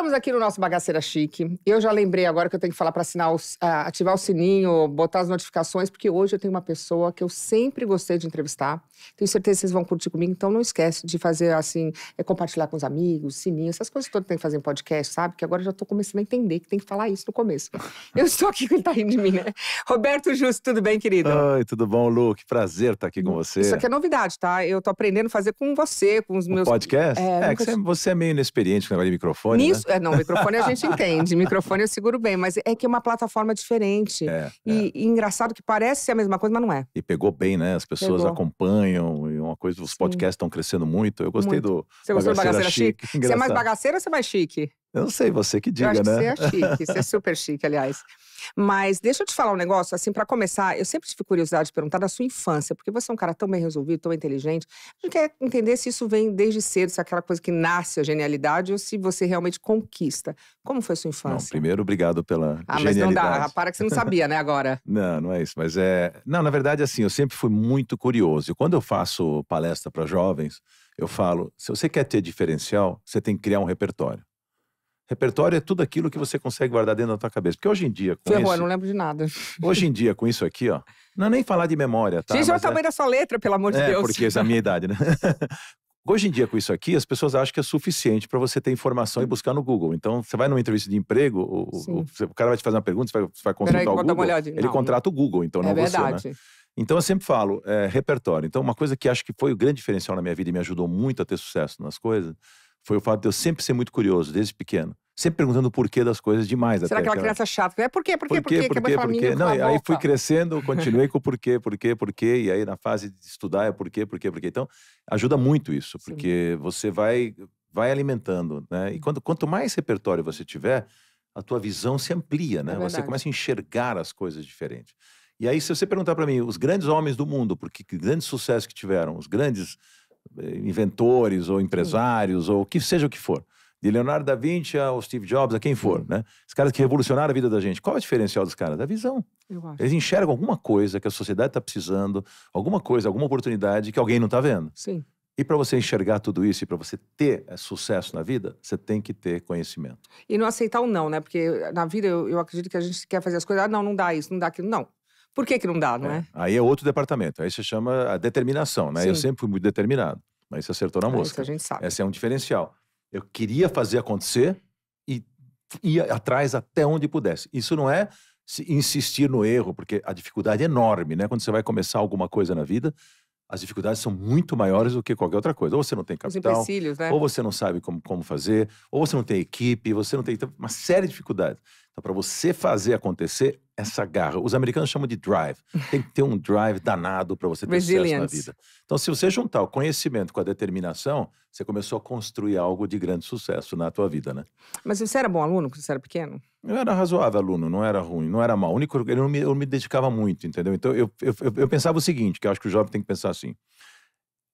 Estamos aqui no nosso Bagaceira Chique. Eu já lembrei agora que eu tenho que falar para assinar, uh, ativar o sininho, botar as notificações, porque hoje eu tenho uma pessoa que eu sempre gostei de entrevistar. Tenho certeza que vocês vão curtir comigo, então não esquece de fazer assim, é, compartilhar com os amigos, sininho, essas coisas todas que tem que fazer em podcast, sabe? Que agora eu já estou começando a entender que tem que falar isso no começo. Eu estou aqui com ele tá rindo de mim, né? Roberto Justo, tudo bem, querido? Oi, tudo bom, Lu? Que prazer estar tá aqui com hum, você. Isso aqui é novidade, tá? Eu tô aprendendo a fazer com você, com os meus. O podcast? É, é que é, você é meio inexperiente com o negócio de microfone. Nisso, né? É, não, microfone a gente entende. Microfone eu seguro bem, mas é que é uma plataforma diferente. É, e, é. e, engraçado que parece ser a mesma coisa, mas não é. E pegou bem, né? As pessoas pegou. acompanham e uma coisa, os podcasts estão crescendo muito. Eu gostei muito. do. Você gostou do bagaceira chique? chique? Você é mais bagaceira ou você é mais chique? Eu não sei, você que diga, né? Que você é chique, você é super chique, aliás. Mas deixa eu te falar um negócio, assim, para começar, eu sempre tive curiosidade de perguntar da sua infância, porque você é um cara tão bem resolvido, tão inteligente. A gente quer entender se isso vem desde cedo, se é aquela coisa que nasce a genialidade ou se você realmente conquista. Como foi a sua infância? Não, primeiro, obrigado pela ah, genialidade. Ah, mas não dá, para que você não sabia, né, agora. não, não é isso, mas é... Não, na verdade, assim, eu sempre fui muito curioso. E quando eu faço palestra para jovens, eu falo, se você quer ter diferencial, você tem que criar um repertório. Repertório é tudo aquilo que você consegue guardar dentro da tua cabeça. Porque hoje em dia. Com Ferrou, isso, não lembro de nada. Hoje em dia, com isso aqui, ó. Não é nem falar de memória, tá? Gente, olha o é tamanho da letra, pelo amor de é, Deus. Porque essa é a minha idade, né? Hoje em dia, com isso aqui, as pessoas acham que é suficiente para você ter informação e buscar no Google. Então, você vai numa entrevista de emprego, o, o, o cara vai te fazer uma pergunta, você vai, vai consultar aí, o Google. Ele não, contrata não. o Google, então é não né? verdade. né? Então, eu sempre falo, é, repertório. Então, uma coisa que acho que foi o grande diferencial na minha vida e me ajudou muito a ter sucesso nas coisas foi o fato de eu sempre ser muito curioso, desde pequeno sempre perguntando o porquê das coisas demais. Será até, aquela criança chata? É por quê, por quê, por quê? Por quê, por quê? Não, aí fui crescendo, continuei com o porquê, porquê, porquê, e aí na fase de estudar é porquê, porquê, porquê. Então, ajuda muito isso, porque Sim. você vai, vai alimentando, né? E quando, quanto mais repertório você tiver, a tua visão se amplia, né? É você começa a enxergar as coisas diferentes. E aí, se você perguntar para mim, os grandes homens do mundo, porque grandes sucessos que tiveram, os grandes eh, inventores ou empresários Sim. ou que seja o que for, de Leonardo da Vinci ao Steve Jobs, a quem for, né? Os caras que revolucionaram a vida da gente. Qual é o diferencial dos caras? É a visão. Eles enxergam alguma coisa que a sociedade está precisando, alguma coisa, alguma oportunidade que alguém não está vendo. Sim. E para você enxergar tudo isso e para você ter é, sucesso na vida, você tem que ter conhecimento. E não aceitar o não, né? Porque eh, na vida eu, eu acredito que a gente quer fazer as coisas, ah, não, não dá isso, não dá aquilo. Não, por que, que não dá, não é. é? Aí é outro departamento. Aí se chama a determinação, né? Sim. Eu sempre fui muito determinado. Mas você acertou na mosca. É isso a gente sabe. Esse é um diferencial. Eu queria fazer acontecer e ia atrás até onde pudesse. Isso não é insistir no erro, porque a dificuldade é enorme, né? Quando você vai começar alguma coisa na vida, as dificuldades são muito maiores do que qualquer outra coisa. Ou você não tem capital, né? ou você não sabe como, como fazer, ou você não tem equipe, você não tem então, uma série de dificuldades. Então, para você fazer acontecer essa garra, os americanos chamam de drive. Tem que ter um drive danado para você ter sucesso na vida. Então, se você juntar o conhecimento com a determinação, você começou a construir algo de grande sucesso na tua vida, né? Mas você era bom aluno quando você era pequeno? Eu era razoável aluno, não era ruim, não era mal. O único, eu não me, eu me dedicava muito, entendeu? Então, eu, eu, eu pensava o seguinte, que eu acho que o jovem tem que pensar assim.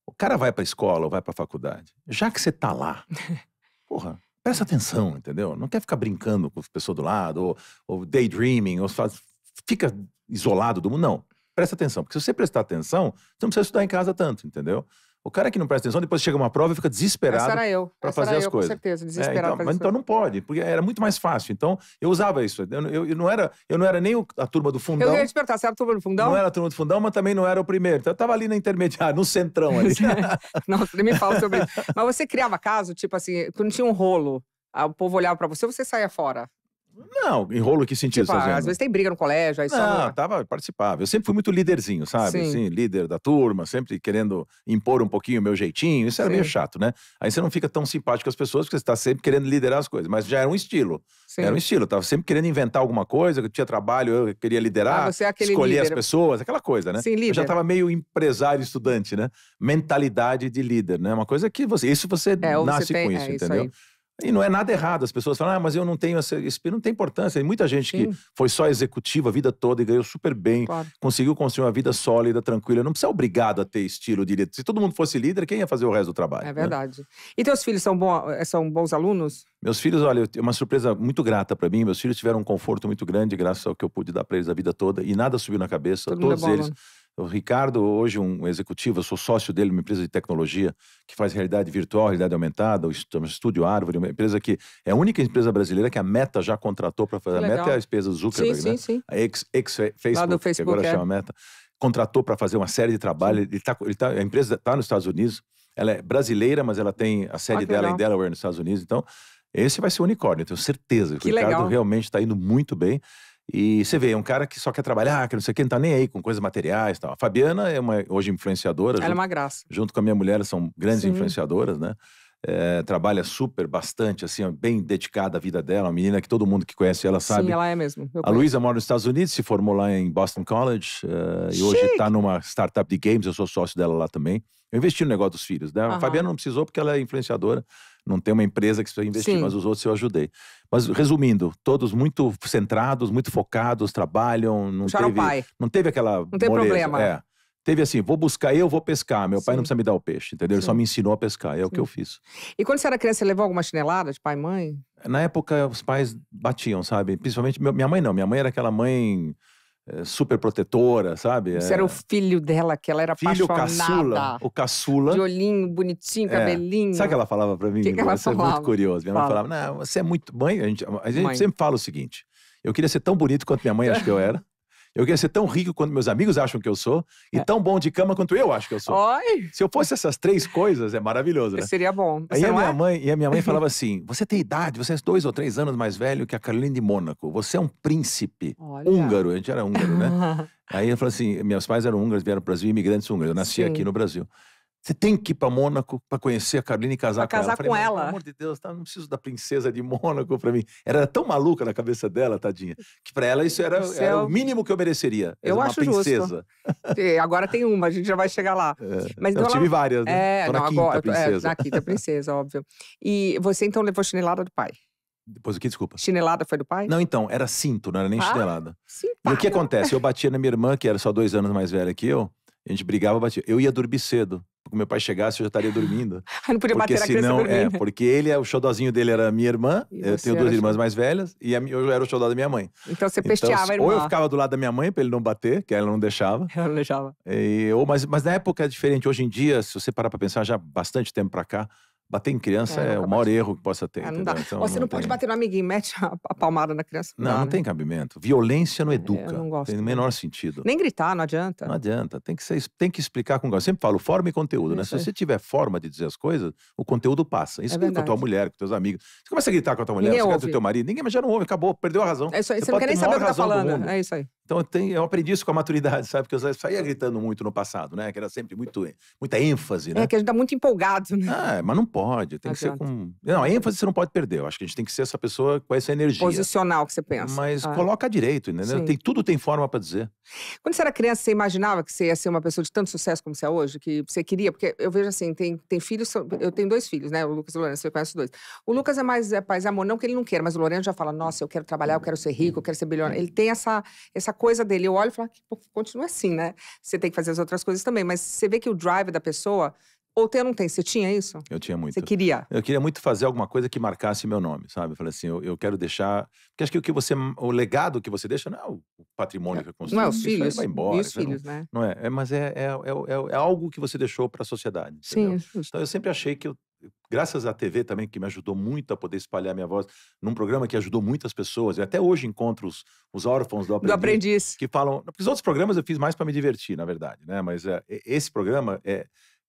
O cara vai para a escola ou vai para a faculdade. Já que você está lá, porra, Presta atenção, entendeu? Não quer ficar brincando com as pessoas do lado, ou, ou daydreaming, ou faz, fica isolado do mundo. Não. Presta atenção, porque se você prestar atenção, você não precisa estudar em casa tanto, entendeu? O cara que não presta atenção, depois chega uma prova e fica desesperado para fazer era as eu, coisas. Com certeza, desesperado. É, então, mas então não pode, porque era muito mais fácil. Então eu usava isso. Eu, eu, eu não, era, eu não era nem a turma do fundão. Eu ia despertar perguntar, você era a turma do fundão? Não era a turma do fundão, mas também não era o primeiro. Então eu estava ali na intermediária, no centrão ali. Nossa, nem me fala sobre isso. Mas você criava caso, tipo assim, quando tinha um rolo, ah, o povo olhava para você, você saía fora. Não, enrolo que sentido, tipo, Às vezes tem briga no colégio, aí Não, só... tava, participava. Eu sempre fui muito líderzinho, sabe? Sim. Assim, líder da turma, sempre querendo impor um pouquinho o meu jeitinho. Isso era Sim. meio chato, né? Aí você não fica tão simpático com as pessoas, porque você está sempre querendo liderar as coisas. Mas já era um estilo. Sim. Era um estilo. Eu tava sempre querendo inventar alguma coisa, que tinha trabalho, eu queria liderar, ah, você é escolher líder. as pessoas, aquela coisa, né? Sim, líder. Eu já tava meio empresário estudante, né? Mentalidade de líder, né? Uma coisa que você. Isso você é, nasce você tem, com isso, é, entendeu? Isso e não é nada errado. As pessoas falam, ah, mas eu não tenho essa. Isso não tem importância. Tem muita gente Sim. que foi só executiva a vida toda e ganhou super bem, claro. conseguiu construir uma vida sólida, tranquila. Não precisa ser obrigado a ter estilo de líder. Se todo mundo fosse líder, quem ia fazer o resto do trabalho? É né? verdade. Né? E teus filhos são, bom, eh, são bons alunos? Meus filhos, olha, é uma surpresa muito grata para mim. Meus filhos tiveram um conforto muito grande, graças ao que eu pude dar para eles a vida toda. E nada subiu na cabeça, todo é todos é bom, eles. Mano o Ricardo, hoje um executivo, eu sou sócio dele, uma empresa de tecnologia que faz realidade virtual, realidade aumentada, o Estúdio Árvore, uma empresa que é a única empresa brasileira que a Meta já contratou para fazer. A Meta é a empresa do Zuckerberg, sim, né? Sim, sim. A ex-Facebook, ex que agora é. chama Meta, contratou para fazer uma série de trabalho. Ele tá, ele tá, a empresa está nos Estados Unidos, ela é brasileira, mas ela tem a série ah, dela em Delaware, nos Estados Unidos. Então, esse vai ser o unicórnio, tenho certeza. Que o Ricardo legal. realmente está indo muito bem. E você vê, é um cara que só quer trabalhar, que não sei o que, não tá nem aí com coisas materiais e tal. A Fabiana é uma, hoje influenciadora. Ela é junto, é uma graça. Junto com a minha mulher, são grandes Sim. influenciadoras, né? É, trabalha super bastante, assim, bem dedicada à vida dela, uma menina que todo mundo que conhece ela sabe. Sim, ela é mesmo. A Luísa mora nos Estados Unidos, se formou lá em Boston College uh, e hoje está numa startup de games, eu sou sócio dela lá também. Eu investi no negócio dos filhos. Né? Uhum. A Fabiana não precisou porque ela é influenciadora, não tem uma empresa que precisa investir, Sim. mas os outros eu ajudei. Mas resumindo, todos muito centrados, muito focados, trabalham, não, Puxaram teve, não teve aquela. Não tem moleza, problema. É teve assim, vou buscar eu, vou pescar. Meu Sim. pai não precisa me dar o peixe, entendeu? Ele só me ensinou a pescar, é Sim. o que eu fiz. E quando você era criança, você levou alguma chinelada de pai e mãe? Na época, os pais batiam, sabe? Principalmente, minha mãe não. Minha mãe era aquela mãe eh, super protetora, sabe? Você é... era o é. filho dela, que ela era filho Caçula, o caçula. De olhinho bonitinho, é. cabelinho. É. Sabe o que ela falava pra mim? Que que ela Isso falava? é muito curioso. Minha Fala. mãe falava, não, você é muito... Mãe, a gente, a gente mãe. sempre fala o seguinte, eu queria ser tão bonito quanto minha mãe acho que eu era. Eu queria ser tão rico quanto meus amigos acham que eu sou e é. tão bom de cama quanto eu acho que eu sou. Oi. Se eu fosse essas três coisas, é maravilhoso, né? Seria bom. Aí a minha, é? mãe, e a minha mãe falava assim: você tem idade, você é dois ou três anos mais velho que a Carolina de Mônaco. Você é um príncipe Olha. húngaro. A gente era húngaro, né? Aí eu falei assim: meus pais eram húngaros, vieram para o Brasil, imigrantes húngaros. Eu nasci Sim. aqui no Brasil. Você tem que ir para Mônaco para conhecer a Carolina e casar, pra casar com ela. com ela. Pelo amor de Deus, tá? não preciso da princesa de Mônaco para mim. Era tão maluca na cabeça dela, tadinha, que para ela isso era, era o... mínimo que eu mereceria. Eu uma acho princesa. justo. e agora tem uma, a gente já vai chegar lá. É. Mas eu tive várias, né? É, Tô na não, quinta agora, é, princesa. É, na quinta princesa, óbvio. E você então levou chinelada do pai? Depois o que, desculpa? Chinelada foi do pai? Não, então, era cinto, não era nem ah, chinelada. Simpática. E o que acontece? Eu batia na minha irmã, que era só dois anos mais velha que eu. A gente brigava, batia. Eu ia dormir cedo porque meu pai chegasse, eu já estaria dormindo. Eu não podia porque bater senão, na senão, É, porque ele, o xodozinho dele era minha irmã, e eu tenho duas irmãs mais velhas, e eu era o xodó da minha mãe. Então você então, pesteava então, a irmã. Ou eu ficava do lado da minha mãe pra ele não bater, que ela não deixava. Ela não deixava. E, ou, mas, mas na época é diferente. Hoje em dia, se você parar pra pensar, já há bastante tempo pra cá, Bater em criança é, é o maior bate. erro que possa ter. É, não dá. Então, você não, não pode tem. bater no amiguinho, mete a, a palmada na criança. Não, não, não né? tem cabimento. Violência não é, educa. Eu não gosto. Tem o menor sentido. Nem gritar, não adianta. Não adianta. Tem que, ser, tem que explicar com. Eu sempre falo forma e conteúdo, né? Se você tiver forma de dizer as coisas, o conteúdo passa. Isso é com a tua mulher, com teus amigos. Você começa a gritar com a tua mulher, ninguém você grita com o teu marido, ninguém mas já não ouve, acabou, perdeu a razão. É isso aí, você, você não quer nem saber o que tá falando. É isso aí. Então eu, tenho, eu aprendi isso com a maturidade, sabe? Porque eu saía gritando muito no passado, né? Que era sempre muito, muita ênfase, é, né? É, que a gente tá muito empolgado, né? Ah, mas não pode. Tem não que adianta. ser com. Não, a ênfase você não pode perder. Eu acho que a gente tem que ser essa pessoa com essa energia. Posicional que você pensa. Mas ah. coloca direito, entendeu? Tem, tudo tem forma para dizer. Quando você era criança, você imaginava que você ia ser uma pessoa de tanto sucesso como você é hoje? Que você queria? Porque eu vejo assim, tem, tem filhos. Eu tenho dois filhos, né? O Lucas e o Lourenço, você conhece os dois. O Lucas é mais é paz e amor, não que ele não queira, mas o Lourenço já fala: nossa, eu quero trabalhar, eu quero ser rico, eu quero ser bilionário. Ele tem essa, essa coisa dele. Eu olho e falo, ah, continua assim, né? Você tem que fazer as outras coisas também. Mas você vê que o drive da pessoa ou tem ou não tem? Você tinha isso? Eu tinha muito. Você queria? Eu queria muito fazer alguma coisa que marcasse meu nome, sabe? Eu falei assim, eu, eu quero deixar. Porque acho que o que você. O legado que você deixa não é o patrimônio é, que é construído Não é os filhos. Vai embora. E os filhos, não, né? Não é. é mas é, é, é, é algo que você deixou para a sociedade. Sim. Então eu sempre achei que eu graças à TV também, que me ajudou muito a poder espalhar minha voz, num programa que ajudou muitas pessoas. Eu até hoje encontro os, os órfãos do aprendiz, do aprendiz, que falam. Porque os outros programas eu fiz mais para me divertir, na verdade, né? Mas é, esse programa é,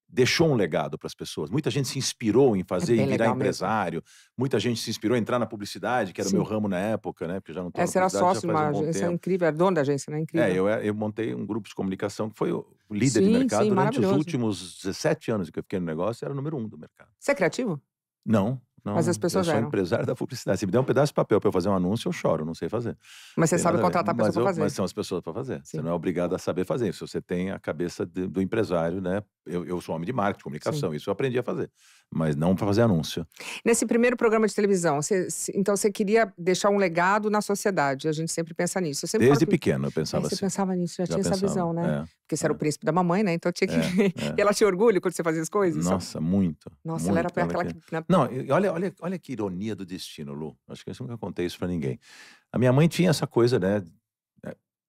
deixou um legado para as pessoas. Muita gente se inspirou em é fazer é e virar empresário. Mesmo. Muita gente se inspirou em entrar na publicidade, que era o meu ramo na época, né? Porque já não estava Essa era sócio, de uma agência incrível, era dono da agência, né? É, incrível. É, eu, eu montei um grupo de comunicação que foi o líder sim, de mercado sim, durante os últimos 17 anos que eu fiquei no negócio, era o número um do mercado. Você é criativo? Não. Não, Mas as pessoas eu sou empresário da publicidade. Se me der um pedaço de papel para eu fazer um anúncio, eu choro, não sei fazer. Mas você sabe contratar a pessoa para fazer. Mas são as pessoas para fazer. Sim. Você não é obrigado a saber fazer. Se você tem a cabeça de, do empresário, né? Eu, eu sou homem de marketing, comunicação, Sim. isso eu aprendi a fazer mas não para fazer anúncio. Nesse primeiro programa de televisão, você, então você queria deixar um legado na sociedade. A gente sempre pensa nisso. Sempre Desde que... pequeno eu pensava é, assim. Você pensava nisso, já, já tinha pensava, essa visão, né? É, Porque você é. era o príncipe da mamãe, né? Então tinha que. É, é. e ela tinha orgulho quando você fazia as coisas? Nossa, muito. Nossa, muito, ela era para aquela que. que... Né? Não, olha, olha, olha que ironia do destino, Lu. Acho que eu nunca contei isso para ninguém. A minha mãe tinha essa coisa, né?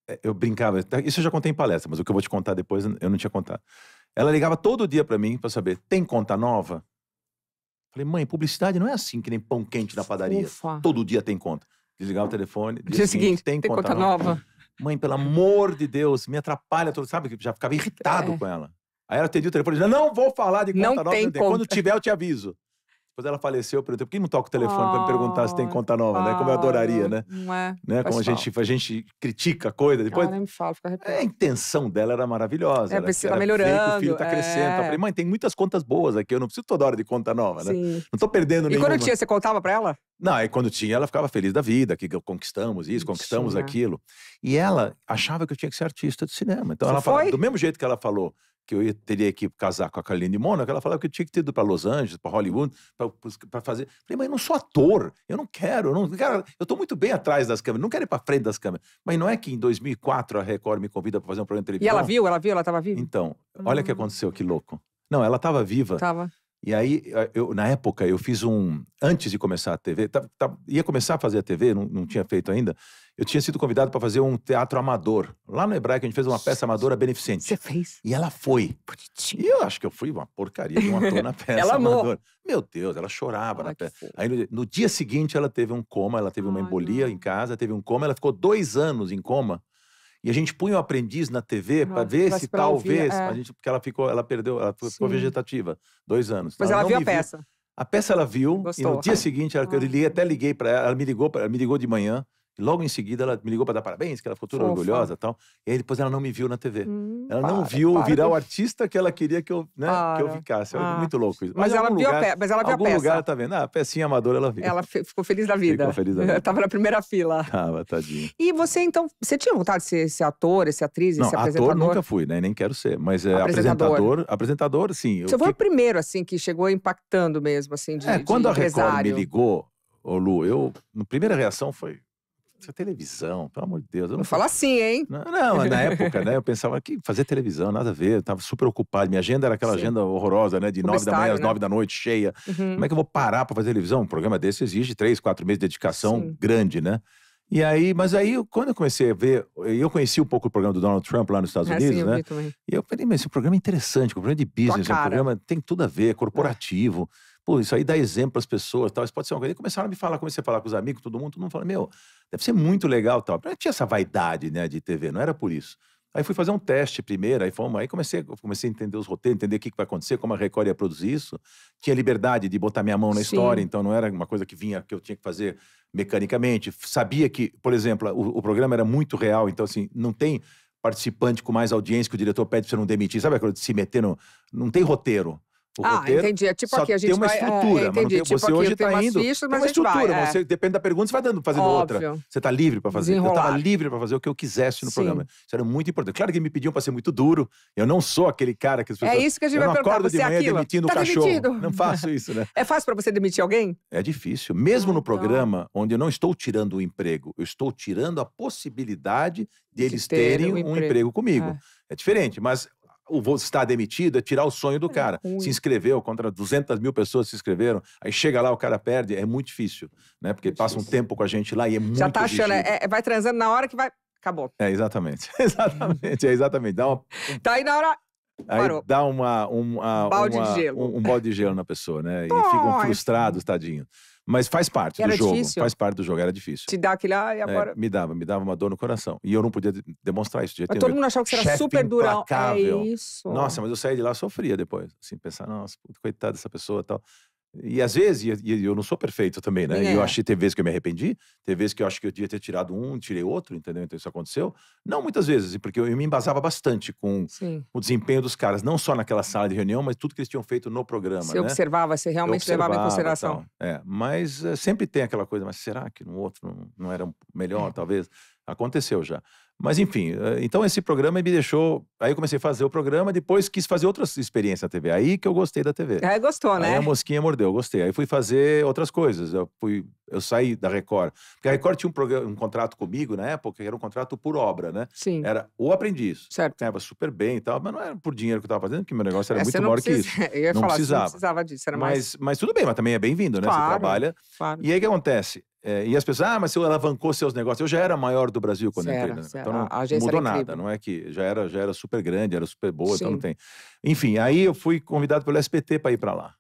É, eu brincava, isso eu já contei em palestra, mas o que eu vou te contar depois eu não tinha contado. Ela ligava todo dia para mim para saber: tem conta nova? Falei, mãe, publicidade não é assim que nem pão quente na padaria. Ufa. Todo dia tem conta. Desligar o telefone. Dia, dia seguinte, seguinte, tem, tem conta, conta nova. nova. Mãe, pelo amor de Deus, me atrapalha todo, sabe? Já ficava irritado é. com ela. Aí ela atendia o telefone e dizia: Não vou falar de conta não nova. Tem conta. Quando tiver, eu te aviso. Depois ela faleceu, por perguntei, por que não toca o telefone oh, para me perguntar se tem conta nova, oh, né? Como eu adoraria, né? Ah, não é? Né? Como a gente, a gente critica a coisa, depois... Cara, me fala, fica repetindo. É, a intenção dela era maravilhosa. É, precisa está melhorando. o filho tá é. crescendo. Tá eu falei, mãe, tem muitas contas boas aqui, eu não preciso toda hora de conta nova, né? Sim. Não tô perdendo e nenhuma. E quando tinha, você contava para ela? Não, e quando tinha, ela ficava feliz da vida, que conquistamos isso, conquistamos aquilo. E ela achava que eu tinha que ser artista de cinema. Então você ela foi? do mesmo jeito que ela falou, que eu teria que casar com a Carolina de Mônaco, ela falava que eu tinha que ter ido para Los Angeles, para Hollywood, para fazer. Eu falei, mas eu não sou ator, eu não quero, eu não quero, eu estou muito bem atrás das câmeras, não quero ir para frente das câmeras. Mas não é que em 2004 a Record me convida para fazer um programa de televisão. E ela viu, ela viu, ela estava viva? Então, olha o que hum. aconteceu, que louco. Não, ela estava viva. Tava. E aí, eu, na época, eu fiz um. Antes de começar a TV, ia começar a fazer a TV, não, não tinha feito ainda eu tinha sido convidado para fazer um teatro amador. Lá no Hebraico, a gente fez uma peça amadora beneficente. Você fez? E ela foi. Bonitinho. E eu acho que eu fui uma porcaria de um ator na peça ela amou. amadora. Meu Deus, ela chorava Ai, na peça. Aí, no, no, dia seguinte, ela teve um coma, ela teve uma embolia não. em casa, teve um coma, ela ficou dois anos em coma. E a gente punha o aprendiz na TV para ver se talvez. É. A gente, porque ela ficou, ela perdeu, ela ficou Sim. vegetativa dois anos. Tá? Mas ela, ela viu a peça. Viu. A peça ela viu, Gostou. e no dia seguinte, ela, eu ah. até liguei para ela, ela me ligou, ela me ligou de manhã. E logo em seguida ela me ligou para dar parabéns, que ela ficou toda Fofa. orgulhosa e tal. E aí depois ela não me viu na TV. Hum, ela para, não viu para, virar o artista que ela queria que eu, né, que eu ficasse. É ah. Muito louco isso. Mas, mas ela viu lugar, a peça. Mas ela viu algum a peça. lugar, tá vendo? Ah, a pecinha amadora ela viu. Ela ficou feliz da vida. Ficou feliz da vida. Tava na primeira fila. Tava, tadinho. E você então, você tinha vontade de ser, ator, ser atriz, não, ser apresentador? ator nunca fui, né? Nem quero ser. Mas é apresentador. Apresentador, apresentador sim. Você foi o primeiro, assim, que chegou impactando mesmo, assim, de É, quando de a Record me ligou, ô Lu, eu... A primeira reação foi é televisão, pelo amor de Deus. Eu não, não fala assim, hein? Não, não, na época, né? Eu pensava que fazer televisão, nada a ver. Eu tava super ocupado. Minha agenda era aquela Sim. agenda horrorosa, né? De nove da manhã às né? nove né? da noite, cheia. Uhum. Como é que eu vou parar para fazer televisão? Um programa desse exige três, quatro meses de dedicação Sim. grande, né? E aí, mas aí, quando eu comecei a ver, eu conheci um pouco o programa do Donald Trump lá nos Estados é, Unidos, sim, eu né? E eu falei, mas esse programa é interessante, o programa é de business, um né? programa tem tudo a ver, é corporativo. É pô, isso aí dá exemplo para as pessoas, tal, isso pode ser uma coisa. E começaram a me falar, comecei a falar com os amigos, todo mundo, todo mundo falando, meu, deve ser muito legal, tal. tinha essa vaidade, né, de TV, não era por isso. Aí fui fazer um teste primeiro, aí, fomos, aí comecei, comecei a entender os roteiros, entender o que, que vai acontecer, como a Record ia produzir isso. Tinha liberdade de botar minha mão na Sim. história, então não era uma coisa que vinha, que eu tinha que fazer mecanicamente. Sabia que, por exemplo, o, o programa era muito real, então assim, não tem participante com mais audiência que o diretor pede para você não demitir. Sabe aquilo de se meter no... Não tem roteiro. O ah, roteiro, entendi. É tipo aqui, a gente tem uma vai, estrutura. É, entendi. Tem, tipo você aqui, hoje está indo. Fichas, tem uma estrutura. Vai, é. você, depende da pergunta, você vai dando, fazendo Óbvio. outra. Você está livre para fazer. Desenrolar. Eu estava livre para fazer o que eu quisesse no Sim. programa. Isso era muito importante. Claro que me pediam para ser muito duro. Eu não sou aquele cara que as é pessoas. É isso que a gente eu vai não perguntar. acordo de é manhã demitindo tá o cachorro. Demitido. Não faço isso, né? É fácil para você demitir alguém? É difícil. Mesmo ah, no tá. programa, onde eu não estou tirando o emprego, eu estou tirando a possibilidade deles de terem um emprego comigo. É, é diferente, mas o vou estar demitido é tirar o sonho do cara. se inscreveu, contra 200 mil pessoas se inscreveram, aí chega lá, o cara perde, é muito difícil, né? Porque passa um tempo com a gente lá e é muito Já tá achando, é, é, vai transando na hora que vai. Acabou. É, exatamente. exatamente, é exatamente. Dá uma... Então aí na hora. Aí Parou. dá uma, uma, uma, balde uma um, um balde de gelo na pessoa, né? E ficam frustrados, tadinho. Mas faz parte era do jogo. Difícil. Faz parte do jogo, era difícil. Te dá aquele, ah, e é, agora. É, me dava, me dava uma dor no coração. E eu não podia demonstrar isso de jeito nenhum. Todo mundo achava que você era super durão. É isso. Nossa, mas eu saí de lá sofria depois. Assim, pensar, nossa, coitado dessa pessoa e tal. E às vezes, e, eu não sou perfeito também, né? É. Eu achei, teve vezes que eu me arrependi, teve vezes que eu acho que eu devia ter tirado um, tirei outro, entendeu? Então isso aconteceu. Não muitas vezes, porque eu, me embasava bastante com Sim. o desempenho dos caras, não só naquela sala de reunião, mas tudo que eles tinham feito no programa. Você né? observava, você realmente observava, levava em consideração. É, mas eh, sempre tem aquela coisa, mas será que no outro não, não era melhor, é. talvez? Aconteceu já. Mas enfim, eh, então esse programa me deixou. Aí eu comecei a fazer o programa, depois quis fazer outras experiências na TV. Aí que eu gostei da TV. Aí gostou, né? Aí a mosquinha mordeu, gostei. Aí fui fazer outras coisas. Eu, fui, eu saí da Record. Porque a Record tinha um, programa, um contrato comigo na época, que era um contrato por obra, né? Sim. Era o aprendiz. Certo. Ganhava super bem e tal, mas não era por dinheiro que eu tava fazendo, porque meu negócio era é, muito maior precisa... que isso. eu ia não falar, precisava. não precisava disso, era mais. Mas, mas tudo bem, mas também é bem-vindo, né? Claro, você trabalha. Claro. E aí o que acontece? É, e as pessoas, ah, mas você alavancou seus negócios. Eu já era maior do Brasil quando era, entrei. Né? Então não a mudou nada. Não é que já era, já era super grande, era super boa, Sim. então não tem. Enfim, aí eu fui convidado pelo SPT para ir para lá.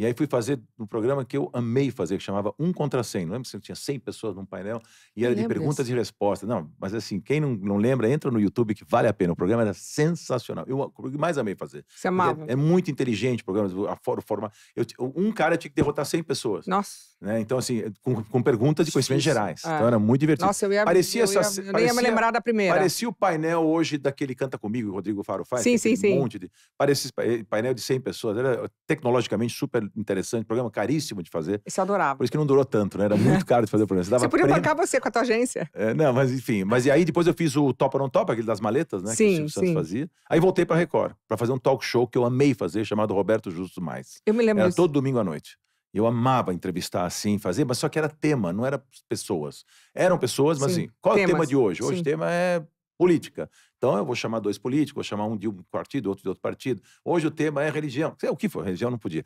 E aí fui fazer um programa que eu amei fazer, que chamava Um Contra 100. Não lembro se tinha 100 pessoas num painel e era de perguntas isso. e respostas. Não, mas assim, quem não, não lembra, entra no YouTube que vale a pena. O programa era sensacional. Eu o que mais amei fazer. Você amava. É, é, muito inteligente o programa, a fora, o formato. Eu, um cara tinha que derrotar 100 pessoas. Nossa. Né? Então, assim, com, com perguntas de conhecimentos isso. gerais. É. Então era muito divertido. Nossa, eu ia, parecia eu ia, essa, eu nem ia me lembrar da primeira. Parecia o painel hoje daquele Canta Comigo, o Rodrigo Faro faz. Sim, é sim, um sim. Monte de, parecia eh, painel de 100 pessoas. Era tecnologicamente super interessante, programa caríssimo de fazer. Isso eu adorava. Por isso que não durou tanto, né? Era muito caro de fazer o programa. Você, dava você podia prêmio. bancar você com a tua agência. É, não, mas enfim. Mas e aí depois eu fiz o top ou Não Topa, aquele das maletas, né? Sim, que o Silvio sim. Santos fazia. Aí voltei pra Record, pra fazer um talk show que eu amei fazer, chamado Roberto Justo Mais. Eu me lembro Era todo domingo à noite. Eu amava entrevistar assim, fazer, mas só que era tema, não era pessoas. Eram pessoas, mas Sim, assim, qual é o tema de hoje? Hoje sim. o tema é política. Então eu vou chamar dois políticos, vou chamar um de um partido, outro de outro partido. Hoje o tema é religião. o que foi? religião não podia.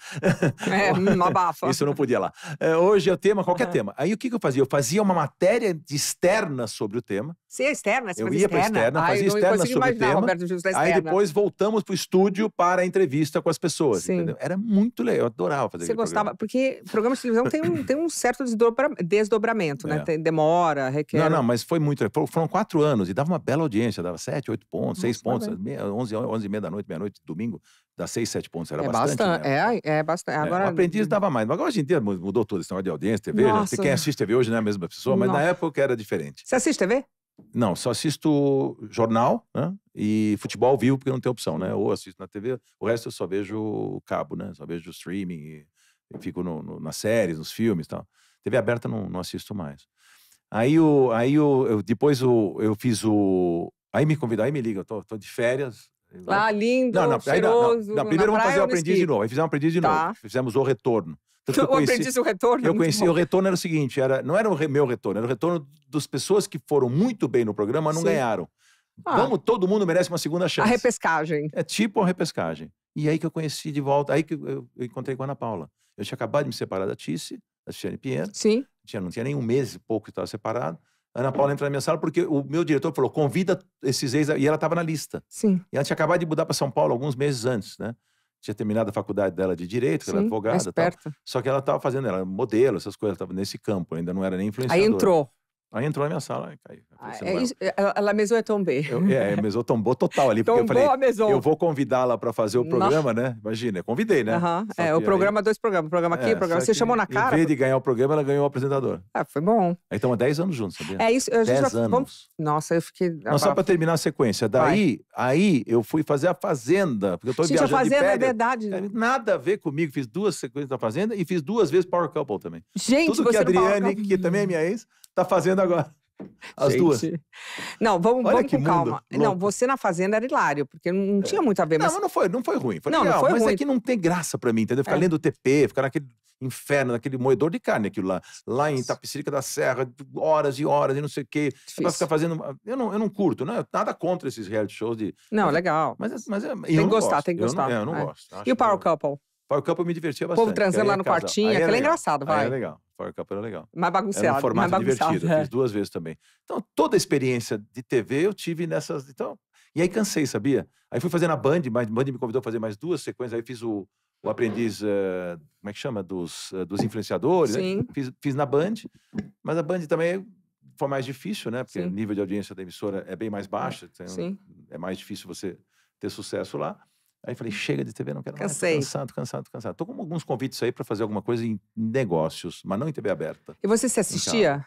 É, uma bafa. Isso não podia lá. É, hoje é o tema, qualquer uhum. tema. Aí o que, que eu fazia? Eu fazia uma matéria externa sobre o tema. é externa, você Eu ia para externa, Ai, fazia externa sobre o tema. Roberto, aí depois voltamos para o estúdio para a entrevista com as pessoas. Era muito legal, eu adorava fazer Você gostava, programa. porque programa de televisão tem um, tem um certo desdobramento, né? é. né? Tem, demora, requer. Não, não, mas foi muito legal. Foram quatro anos e dava uma bela audiência, dava sete 7, 8 pontos, 6 pontos, tá meia, 11, e meia da noite, meia-noite, domingo, dá 6, 7 pontos, era é bastante. bastante né? é, é bastante. É, agora... É, aprendiz dava mais, mas agora hoje em dia mudou tudo, esse de audiência, TV. Né? Nossa. Né? Quem assiste TV hoje não é a mesma pessoa, mas Nossa. na época era diferente. Você assiste TV? Não, só assisto jornal né? e futebol vivo, porque não tem opção, né? Ou assisto na TV, o resto eu só vejo cabo, né? Só vejo streaming, e, e fico no, no, nas séries, nos filmes e tal. TV aberta não, não assisto mais. Aí, o, aí o, eu, depois o, eu fiz o, Aí me convidou, aí me liga, eu tô, tô de férias. Lá, ah, lindo, não, não, cheiroso. Não, não, primeiro vamos fazer o Aprendiz de novo. Aí fizemos o Aprendiz de tá. novo. Fizemos o Retorno. Tanto eu conheci, o Aprendiz e o Retorno? Eu conheci, o Retorno era o seguinte, era, não era o meu retorno, era o retorno das pessoas que foram muito bem no programa, mas não Sim. ganharam. Ah. Vamos, todo mundo merece uma segunda chance. A repescagem. É tipo a repescagem. E aí que eu conheci de volta, aí que eu, eu encontrei com a Ana Paula. Eu tinha acabado de me separar da Tice, da Tiziane Pinheiro. Sim. Tinha, não tinha nem um mês e pouco que estava separado. Ana Paula entra na minha sala porque o meu diretor falou: convida esses ex. E ela estava na lista. Sim. E ela tinha acabado de mudar para São Paulo alguns meses antes, né? Tinha terminado a faculdade dela de direito, é Sim, ela era advogada. Tal. Só que ela estava fazendo, ela modelo, essas coisas, estava nesse campo, ainda não era nem influenciadora. Aí entrou. Aí entrou na minha sala e caiu. Ah, é ela mesou é tombei. é, a mesou tombou total ali. Tombou porque eu falei, a Eu vou convidá-la para fazer o programa, Nossa. né? Imagina, convidei, né? É, o programa, aí... dois programas. O programa aqui, é, o programa. Você chamou na cara. Em vez de ganhar o programa, ela ganhou o apresentador. Ah, foi bom. Aí estamos há 10 anos juntos, sabia? É isso. 10 já... anos. Vamos... Nossa, eu fiquei. Não, só para terminar a sequência. Daí, aí eu fui fazer a Fazenda. Porque eu tô Gente, viajando a Fazenda é verdade. Né? Nada a ver comigo. Fiz duas sequências da Fazenda e fiz duas vezes Power Couple também. Gente, Tudo que a Adriane, que também é minha ex tá fazendo agora? As Gente. duas. Não, vamos, vamos com calma. Louco. Não, você na Fazenda era hilário, porque não é. tinha muito a ver. Mas... Não, mas não foi, não foi ruim. Foi não, legal, não foi mas é ruim. é que não tem graça pra mim, entendeu? Ficar é. lendo o TP, ficar naquele inferno, naquele moedor de carne, aquilo lá. Lá em Tapicerica da Serra, horas e horas e não sei o quê. Você ficar fazendo. Eu não, eu não curto, né? Nada contra esses reality shows de. Não, mas, legal. Mas, é, mas é. Tem que gostar, gosto. tem que gostar. Eu não, eu não é. gosto. e o Power que... Couple? Power Couple eu me divertia bastante. O povo transando lá no quartinho, aquilo é engraçado, vai. é legal. Power Cup era legal. Mais bagunçado. Era um formato mais divertido. É. fiz duas vezes também. Então, toda a experiência de TV eu tive nessas. Então, e aí cansei, sabia? Aí fui fazer na Band, mas Band me convidou a fazer mais duas sequências. Aí fiz o, o aprendiz, uh, como é que chama? Dos, uh, dos influenciadores. Né? Fiz, fiz na Band, mas a Band também foi mais difícil, né? Porque Sim. o nível de audiência da emissora é bem mais baixo. Então Sim. É mais difícil você ter sucesso lá. Aí falei, chega de TV, não quero Cansei. mais. Cansado, cansado, cansado. Tô com alguns convites aí para fazer alguma coisa em negócios, mas não em TV aberta. E você se assistia?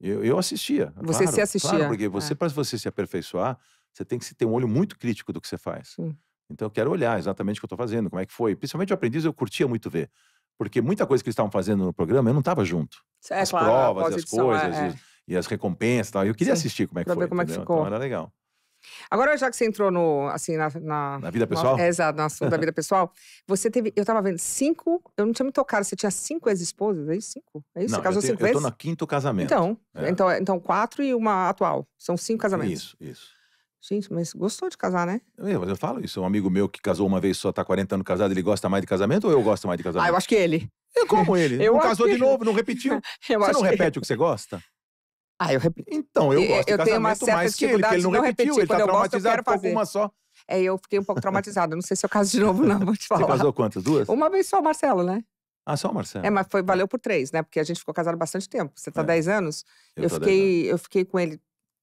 Eu, eu assistia. É você claro, se assistia? Claro, porque você, é. para você se aperfeiçoar, você tem que ter um olho muito crítico do que você faz. Sim. Então eu quero olhar exatamente o que eu estou fazendo, como é que foi. Principalmente o aprendiz, eu curtia muito ver. Porque muita coisa que eles estavam fazendo no programa, eu não estava junto. É, as claro, provas, as coisas, é, é. e, e, as recompensas e tal. Eu queria Sim. assistir como é que pra foi. Ver como é que ficou. Então era legal. Agora, já que você entrou no, assim, na... Na, na vida pessoal? é, exato, no assunto da vida pessoal. Você teve, eu tava vendo, cinco, eu não tinha me tocado, você tinha cinco ex-esposas, é isso? Cinco? É isso? Não, você casou tenho, cinco vezes? eu tô no quinto casamento. Então, é. então, então, quatro e uma atual. São cinco casamentos. Isso, isso. Gente, mas gostou de casar, né? Eu, mas eu falo isso. Um amigo meu que casou uma vez só, tá 40 anos casado, ele gosta mais de casamento ou eu gosto mais de casamento? Ah, eu acho que ele. Eu como ele? Eu não casou que... de novo, não repetiu. Eu você não repete que... o que você gosta? Ah, eu repito. Então, eu gosto eu de tenho uma certa mais que ele, porque ele não, repetiu, ele tá eu traumatizado gosto, eu com uma só. É, eu fiquei um pouco traumatizada. Não sei se eu caso de novo, não, vou te falar. Você casou quantas? Duas? Uma vez só, Marcelo, né? Ah, só o Marcelo. É, mas foi, valeu por três, né? Porque a gente ficou casado bastante tempo. Você tá é. 10 anos? Eu, eu fiquei, anos. eu fiquei com ele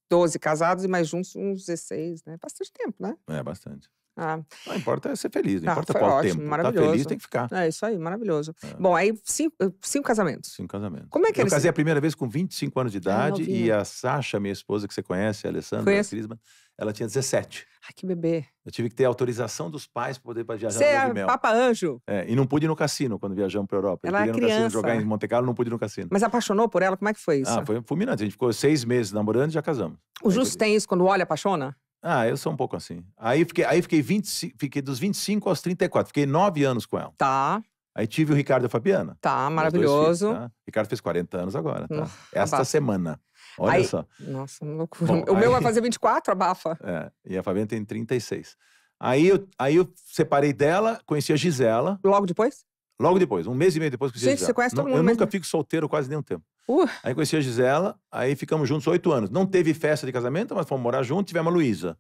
12 casados e mais juntos uns 16, né? Bastante tempo, né? É, bastante. Ah. Não importa é ser feliz, não ah, importa qual ótimo, tempo. Maravilhoso. Tá feliz, tem que ficar. É isso aí, maravilhoso. É. Bom, aí cinco, eh, cinco casamentos. Cinco casamentos. Como é que Eu casei a primeira vez com 25 anos de ah, idade ah, e a Sasha, minha esposa que você conhece, a Alessandra Crisma, ela tinha 17. Ai, que bebê. Eu tive que ter autorização dos pais para poder viajar Você é mel. Papa Anjo. É, e não pude ir no cassino quando viajamos para Europa. Ela é eu criança. cassino, jogar em Monte Carlo, não pude ir no cassino. Mas apaixonou por ela? Como é que foi ah, isso? Ah, foi fulminante. A gente ficou seis meses namorando e já casamos. O justo tem isso quando olha, apaixona? Ah, eu sou um pouco assim. Aí fiquei, aí fiquei, 20, fiquei dos 25 aos 34. Fiquei nove anos com ela. Tá. Aí tive o Ricardo e a Fabiana. Tá, maravilhoso. Filhos, tá? Ricardo fez 40 anos agora, tá? Esta abafa. semana. Olha aí, só. Nossa, uma loucura. Bom, o aí, meu vai fazer 24, abafa. É, e a Fabiana tem 36. Aí eu, aí eu separei dela, conheci a Gisela. Logo depois? Logo depois, um mês e meio depois que Gente, você conhece todo mundo. Eu nunca fico solteiro quase nenhum tempo. Uh. Aí conheci a Gisela, aí ficamos juntos oito anos. Não teve festa de casamento, mas fomos morar juntos. Tivemos a Luísa,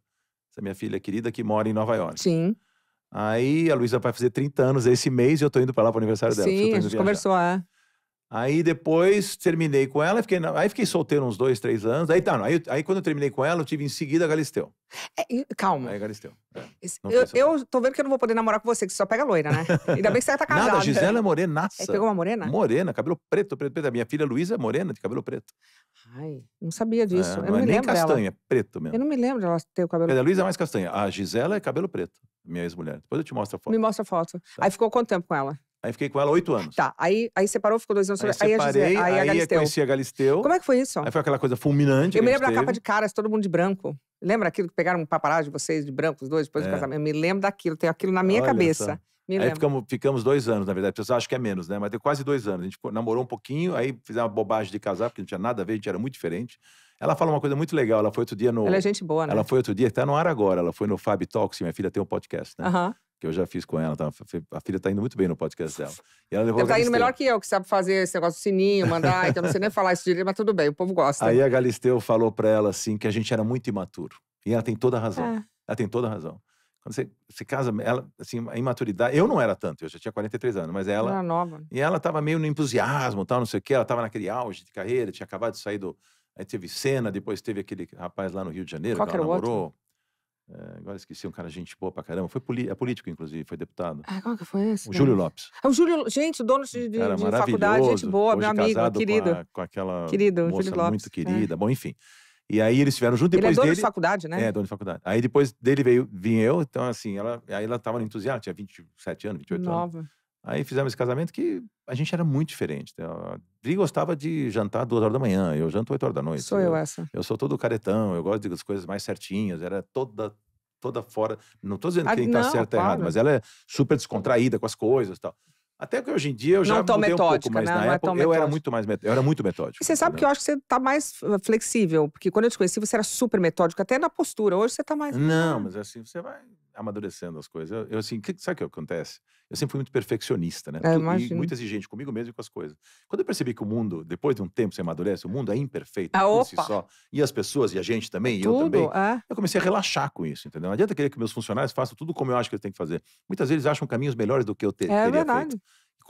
essa minha filha querida que mora em Nova York. Sim. Aí a Luísa vai fazer 30 anos esse mês e eu tô indo para lá pro aniversário dela. Sim, a gente viajar. conversou, é. Aí depois terminei com ela, fiquei, aí fiquei solteiro uns dois, três anos. Aí tá, aí, aí quando eu terminei com ela, eu tive em seguida a Galisteu. É, calma. Aí Galisteu. É, eu, eu tô vendo que eu não vou poder namorar com você, que você só pega loira, né? Ainda bem que você tá casada. Nada, Gisela é morenaça. É, pegou uma morena? Morena, cabelo preto, preto, preto. A minha filha Luísa é morena, de cabelo preto. Ai, não sabia disso. É, não eu não é me nem castanha, é preto mesmo. Eu não me lembro dela ter o cabelo preto. A Luísa é mais castanha. A Gisela é cabelo preto, minha ex-mulher. Depois eu te mostro a foto. Me mostra a foto. Tá. Aí ficou quanto tempo com ela? Aí fiquei com ela oito anos. Tá, aí, aí separou, ficou dois anos. Aí, aí separei, a Gisele, aí, aí a Galisteu. conheci a Galisteu. Como é que foi isso? Aí foi aquela coisa fulminante. Eu me lembro da capa de caras, todo mundo de branco. Lembra aquilo que pegaram um paparazzo de vocês, de branco, os dois, depois é. do casamento? Eu me lembro daquilo, tenho aquilo na minha Olha cabeça. Me aí ficamos, ficamos, dois anos, na verdade. Pessoal acho que é menos, né? Mas deu quase dois anos. A gente namorou um pouquinho, aí fizemos uma bobagem de casar, porque não tinha nada a ver, a gente era muito diferente. Ela fala uma coisa muito legal. Ela foi outro dia no. Ela é gente boa, né? Ela foi outro dia, tá no ar agora. Ela foi no Fab Talks, minha filha tem um podcast, né? Uhum que eu já fiz com ela. Tá? A filha tá indo muito bem no podcast dela. E ela levou então, tá indo melhor que eu, que sabe fazer esse negócio do sininho, mandar, então não sei nem falar isso direito, mas tudo bem, o povo gosta. Aí a Galisteu falou para ela assim que a gente era muito imaturo. E ela tem toda a razão. É. Ela tem toda a razão. Quando você se casa, ela, assim, a imaturidade. Eu não era tanto, eu já tinha 43 anos, mas ela. Era nova. E ela tava meio no entusiasmo, tal, não sei o quê. Ela tava naquele auge de carreira, tinha acabado de sair do. Aí teve cena, depois teve aquele rapaz lá no Rio de Janeiro Qual que ela namorou. Outro? Eh, agora esqueci, um cara gente boa pra caramba. Foi é político, inclusive, foi deputado. Ah, qual que foi esse? O né? Júlio Lopes. É o Júlio, gente, o dono de, de, de faculdade, gente boa, meu amigo, querido. Com, a, com aquela querido, moça Júlio Lopes. muito é. querida. É. Bom, enfim. E aí eles tiveram junto depois dele. Ele é dono dele, de faculdade, né? É, dono de faculdade. Aí depois dele veio, vim eu, então assim, ela, aí ela tava no entusiasmo, tinha 27 anos, 28 Nova. anos. Nova. Aí fizemos esse casamento que a gente era muito diferente. A né, Dri gostava de jantar duas horas da manhã, eu janto oito horas da noite. Sou eu, eu, essa. Eu sou todo caretão, eu gosto das coisas mais certinhas, era é toda toda fora. Não estou dizendo ah, quem está certo ou errado, mas ela é super descontraída com as coisas e tal. Até que hoje em dia eu já não tão mudei um pouco, mas né? na não é época é eu era muito mais eu era muito metódico. E você sabe né? que eu acho que você tá mais eh, flexível, porque quando eu te conheci você era super metódico, até na postura. Hoje você tá mais Não, né. mas assim você vai amadurecendo as coisas. Eu, eu assim, que, sabe o que acontece? Eu sempre fui muito perfeccionista, né? É, e muito exigente comigo mesmo e com as coisas. Quando eu percebi que o mundo, depois de um tempo você amadurece, o mundo é imperfeito ah, por si só. E as pessoas, e a gente também, e tudo, eu também. É. Eu comecei a relaxar com isso, entendeu? Não adianta querer que meus funcionários façam tudo como eu acho que eles têm que fazer. Muitas vezes eles acham caminhos melhores do que eu te, é, teria verdade. feito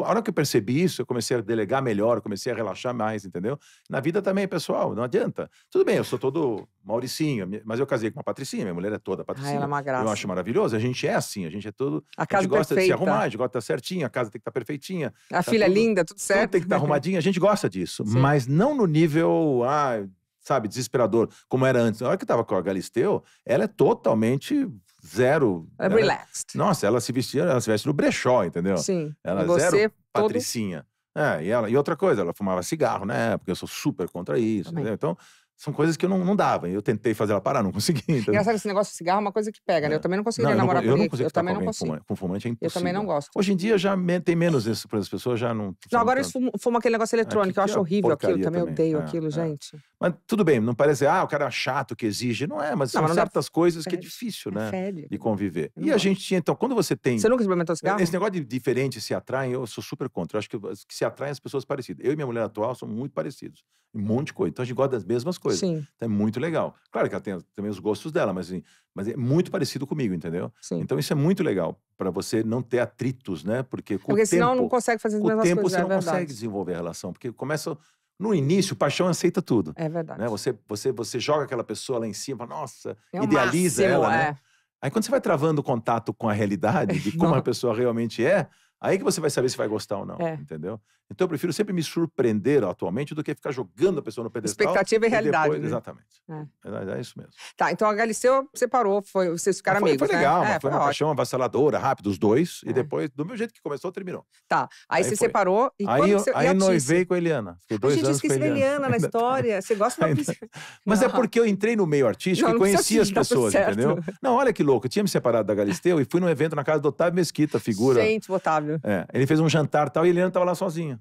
a hora que eu percebi isso, eu comecei a delegar melhor, comecei a relaxar mais, entendeu? Na vida também, é pessoal, não adianta. Tudo bem, eu sou todo Mauricinho, mas eu casei com uma Patricinha, minha mulher é toda Patricinha. Ai, ela é uma graça. Eu acho maravilhoso, a gente é assim, a gente é todo. A casa a gente gosta perfeita. de se arrumar, a gente gosta de estar certinho, a casa tem que estar tá perfeitinha. A tá filha é tudo, é linda, tudo certo. Tudo tem que estar tá arrumadinha, a gente gosta disso, Sim. mas não no nível. Ah, sabe, desesperador, como era antes. Na hora que estava com a Galisteu, ela é totalmente zero. Ela, é né? relaxed. Nossa, ela se vestia, ela se veste no brechó, entendeu? Sim. Ela você, zero todo... patricinha. É, e, ela, e outra coisa, ela fumava cigarro na época, eu sou super contra isso. Então, são coisas que eu não, não dava. Eu tentei fazer ela parar, não consegui. Então... Engraçado, esse negócio de cigarro é uma coisa que pega, né? Eu é. também não conseguiria namorar com não, eu não consigo eu também não consigo. Com, fumante é impossível. Eu também não gosto. Hoje em dia já tem menos isso para as pessoas, já não. Não, agora eles fumam, aquele negócio ah, eletrônico, eu acho é horrível aquilo, também, também. odeio é, aquilo, é. gente. Mas tudo bem, não parece, ah, o cara é chato que exige. Não é, mas não, são mas certas coisas que é difícil, né? Fede. De conviver. E a gente tinha, então, quando você tem. Você nunca experimentou cigarro? Esse negócio de diferente se atraem, eu sou super contra. Eu acho que, que se atraem as pessoas parecidas. Eu e minha mulher atual somos muito parecidos. Um monte de coisa. Então a gente gosta das mesmas coisas coisa. Sim. Então é muito legal. Claro que ela tem também os gostos dela, mas, assim, mas é muito parecido comigo, entendeu? Sim. Então isso é muito legal para você não ter atritos, né? Porque com porque o tempo, senão não consegue fazer as mesmas coisas. Com o tempo você é não consegue desenvolver a relação, porque começa no início, paixão aceita tudo. É verdade. Né? Você, você, você joga aquela pessoa lá em cima, nossa, é idealiza máximo, ela, né? é. né? Aí quando você vai travando o contato com a realidade, de como a pessoa realmente é, aí que você vai saber se vai gostar ou não, é. entendeu? Então eu prefiro sempre me surpreender atualmente do que ficar jogando a pessoa no pedestal. Expectativa e realidade. Depois, né? Exatamente. É. é. É, isso mesmo. Tá, então a Galisteu separou, foi, vocês ficaram foi, amigos. Foi né? legal, né? é, foi, uma ótimo. paixão avassaladora, rápido, os dois. É. E depois, do meu jeito que começou, terminou. Tá, aí, aí você foi. separou. E aí eu, você, aí noivei com a Eliana. Fiquei dois a gente anos esqueceu com a Eliana. Eliana na história. Você gosta da Mas é porque eu entrei no meio artístico não, e conheci as pessoas, entendeu? Não, olha que louco. Eu tinha me separado da Galisteu e fui num evento na casa do Otávio Mesquita, figura. Gente, Otávio. É, ele fez um jantar e tal e a Eliana estava lá sozinha.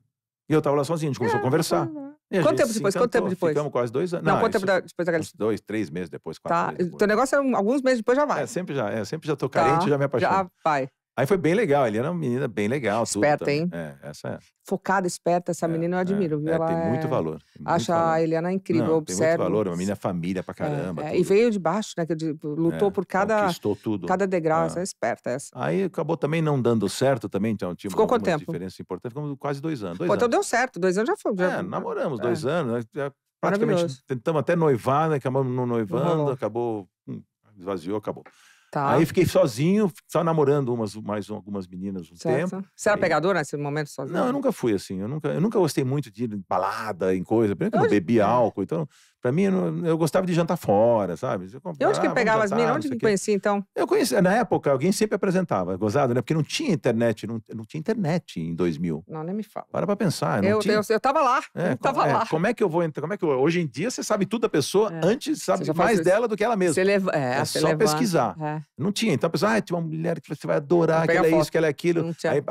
E eu tava lá sozinho, a gente começou é, a conversar. A quanto tempo depois? quanto tempo depois? Ficamos quase dois anos. Não, não quanto isso, tempo depois da Galicia? Dois, três meses depois, quatro tá. meses. Depois. Então Teu negócio é um, alguns meses depois já vai. É, sempre já. É, sempre já tô tá. carente, tá. já me apaixono. Já vai. Aí foi bem legal, a era é uma menina bem legal. Esperta, né? hein? É, essa é. Focada, esperta, essa é, menina eu é, admiro, é, viu? É, ela tem é muito valor. acha a Eliana incrível, observa. eu observo. Tem muito valor, uma menina família pra caramba. É, e veio de baixo, né? Que lutou por cada. Conquistou tudo. Cada degrau, essa é esperta, essa. Aí acabou também não dando certo também, então tinha Ficou quanto tempo? diferença importante, ficamos quase dois anos. Dois Pô, então anos. então deu certo, dois anos já foi. Já... É, namoramos dois anos, já praticamente tentamos até noivar, né? Acabamos não noivando, acabou, hum, esvaziou, acabou. Tá. Aí fiquei sozinho, só namorando umas, mais algumas meninas um certo. tempo. Você era aí... pegador nesse momento sozinho? Não, eu nunca fui assim. Eu nunca, eu nunca gostei muito de balada, em coisa. Primeiro que eu não é. álcool, então Pra mim, eu, eu, gostava de jantar fora, sabe? Eu comprava, e onde que ah, pegava as minas? Onde que conhecia, então? Eu conhecia. Na época, alguém sempre apresentava. Gozado, né? Porque não tinha internet. Não, não tinha internet em 2000. Não, nem me fala. Para pra pensar. Eu, tinha... eu, eu, tava lá. É, eu tava é, lá. Como é que eu vou entrar? Como é que eu, Hoje em dia, você sabe tudo da pessoa é. antes, sabe mais dela do que ela mesma. Você é, é só levanta, pesquisar. É. Não tinha. Então, a pessoa, ah, tinha uma mulher que você vai adorar, que ela é isso, que ela é aquilo. Aí,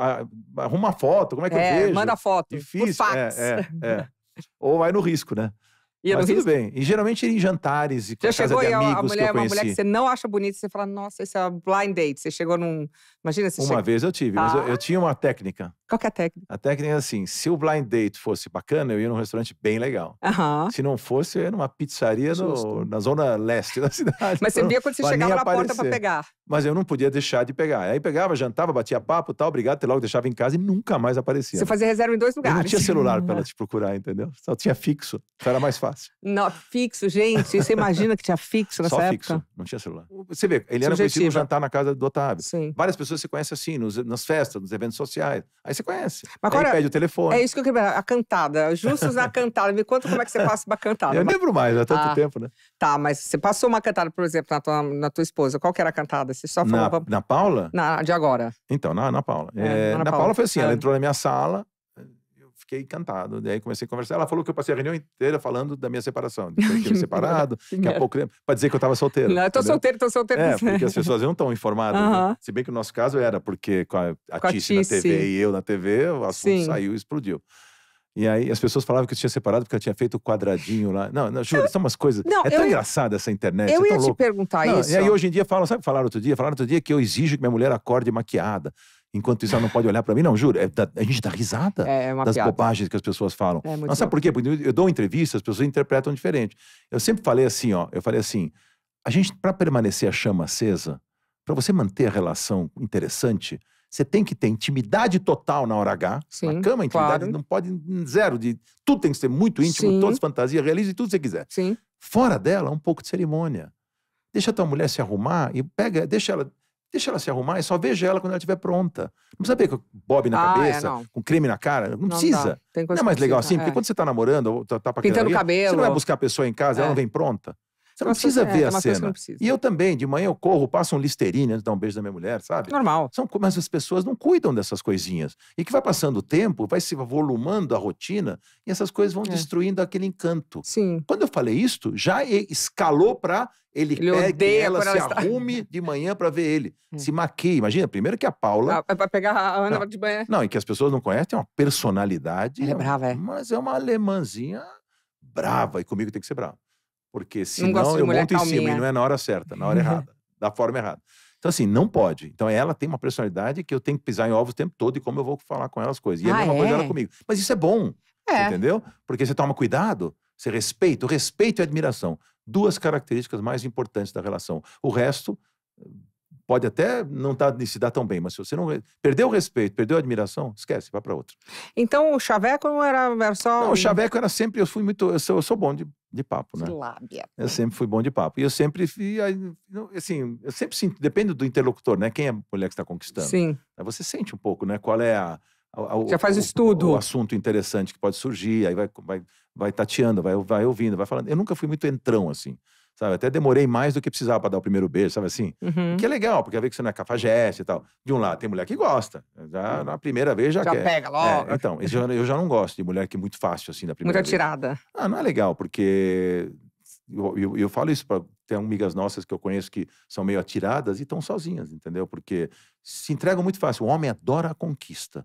arruma foto, como é que eu é, vejo? manda foto. Difícil. Por é, fax. é. Ou vai no risco, né? E Mas tudo risco. bem. E geralmente ir em jantares e Já chegou de amigos a mulher, que eu conheci. uma mulher que você não acha bonita, você fala, nossa, esse é blind date. Você chegou num. Imagina se Uma chega... vez eu tive, mas eu, eu, tá. tinha uma técnica. Qual que é a técnica? A técnica é assim: se o blind date fosse bacana, eu ia num restaurante bem legal. Uh -huh. Se não fosse, eu ia numa pizzaria no, na zona leste da cidade. mas você via quando você chegava na aparecer. porta pra pegar. Mas eu não podia deixar de pegar. Aí pegava, jantava, batia papo tal, obrigado, até logo deixava em casa e nunca mais aparecia. Você né? fazia reserva em dois lugares. Eu não tinha celular pra ela te procurar, entendeu? Só tinha fixo. Então era mais fácil fácil. Não, fixo, gente. Você imagina que tinha fixo nessa Só época? Só fixo, não tinha celular. Você vê, ele era conhecido no jantar na casa do Otávio. Sim. Várias pessoas você conhece assim, nos, nas festas, nos eventos sociais. Aí você conhece. Mas agora, pede o telefone. É isso que eu queria a cantada. Justos na cantada. Me conta como é que você passa uma cantada. Eu mas... lembro mais, há tanto ah, tempo, né? Tá, mas você passou uma cantada, por exemplo, na tua, na tua esposa. Qual que era a cantada? Você só falava... Na, na Paula? Na, de agora. Então, na, na Paula. É, é, na, na Paula. Paula foi assim, ela ah. entrou na minha sala, fiquei encantado. Daí comecei a conversar. Ela falou que eu passei a reunião inteira falando da minha separação. De que eu separado, que daqui a é. para né, dizer que eu estava solteiro. Não, eu tô entendeu? solteiro, tô solteiro. É, porque as pessoas não estão informadas. Uh -huh. né? Se bem que o no nosso caso era, porque com a, a, com a Tice na TV e eu na TV, o assunto Sim. saiu e explodiu. E aí as pessoas falavam que eu tinha separado porque eu tinha feito o quadradinho lá. Não, não, juro, são umas coisas. Não, é tão eu, engraçada essa internet. Eu é ia louco. te perguntar não, isso. E aí hoje em dia falam, sabe o que falaram outro dia? Falaram outro dia que eu exijo que minha mulher acorde maquiada enquanto isso ela não pode olhar para mim. Não, juro, é a gente dá risada é, é das piada. bobagens que as pessoas falam. É não, sabe por quê? Porque eu dou entrevista, as pessoas interpretam diferente. Eu sempre falei assim, ó, eu falei assim, a gente, para permanecer a chama acesa, para você manter a relação interessante, você tem que ter intimidade total na hora H. na cama, intimidade claro. não pode zero de tudo tem que ser muito íntimo, todas fantasias, realiza realize tudo que você quiser. Sim. Fora dela, um pouco de cerimônia. Deixa a tua mulher se arrumar e pega, deixa ela Deixa ela se arrumar e só veja ela quando ela estiver pronta. Não precisa ver com bob na ah, é, cabeça, é, com creme na cara. Não, não precisa. Não é mais legal assim, é. porque quando você está namorando, ou tá, tá Pintando o cabelo. Você não vai buscar a pessoa em casa, é. ela não vem pronta. Você não precisa ver é, a é cena. E eu também, de manhã eu corro, passo um listerine antes de dar um beijo da minha mulher, sabe? Normal. São, mas as pessoas não cuidam dessas coisinhas. E que vai passando o tempo, vai se volumando a rotina e essas coisas vão é. destruindo aquele encanto. Sim. Quando eu falei isto, já escalou para ele, ele que ela se arrume de manhã para ver ele. Hum. Se maquia. Imagina, primeiro que a Paula. Ah, é para pegar a Ana não, de manhã. Não, e que as pessoas não conhecem, tem uma personalidade. Ela é brava, é. Mas é uma alemãzinha brava, e comigo tem que ser brava. Porque senão eu monto calminha. em cima e não é na hora certa, na hora uhum. errada, da forma errada. Então, assim, não pode. Então, ela tem uma personalidade que eu tenho que pisar em ovos o tempo todo e como eu vou falar com ela as coisas. E é ah, a mesma é? coisa ela comigo. Mas isso é bom, é. entendeu? Porque você toma cuidado, você respeita. O respeito e admiração. Duas características mais importantes da relação. O resto eh, pode até não tá, se dar tão bem, mas se você não perdeu o respeito, perdeu a admiração, esquece, vai para outro. Então o chaveco não era, era só. Não, o chaveco era sempre. Eu fui muito. Eu sou, eu sou bom de de papo, né? Lábia. Eu sempre fui bom de papo. E eu sempre, fui, assim, eu sempre sinto, depende do interlocutor, né? Quem é a mulher que está conquistando. Sim. Aí você sente um pouco, né? Qual é a. a, a Já faz estudo. O, o, assunto interessante que pode surgir, aí vai, vai, vai tateando, vai, vai ouvindo, vai falando. Eu nunca fui muito entrão, assim sabe? Até demorei mais do que precisava para dar o primeiro beijo, sabe assim? Uhum. Que é legal, porque a ver que você não é cafajeste e tal. De um lado, tem mulher que gosta. Já uhum. na primeira vez já, já quer. É, então, já pega logo. É, então, eu já, não gosto de mulher que é muito fácil, assim, na primeira vez. Muito atirada. Ah, não é legal, porque... Eu, eu, eu falo isso para tem amigas nossas que eu conheço que são meio atiradas e estão sozinhas, entendeu? Porque se entregam muito fácil. O homem adora a conquista.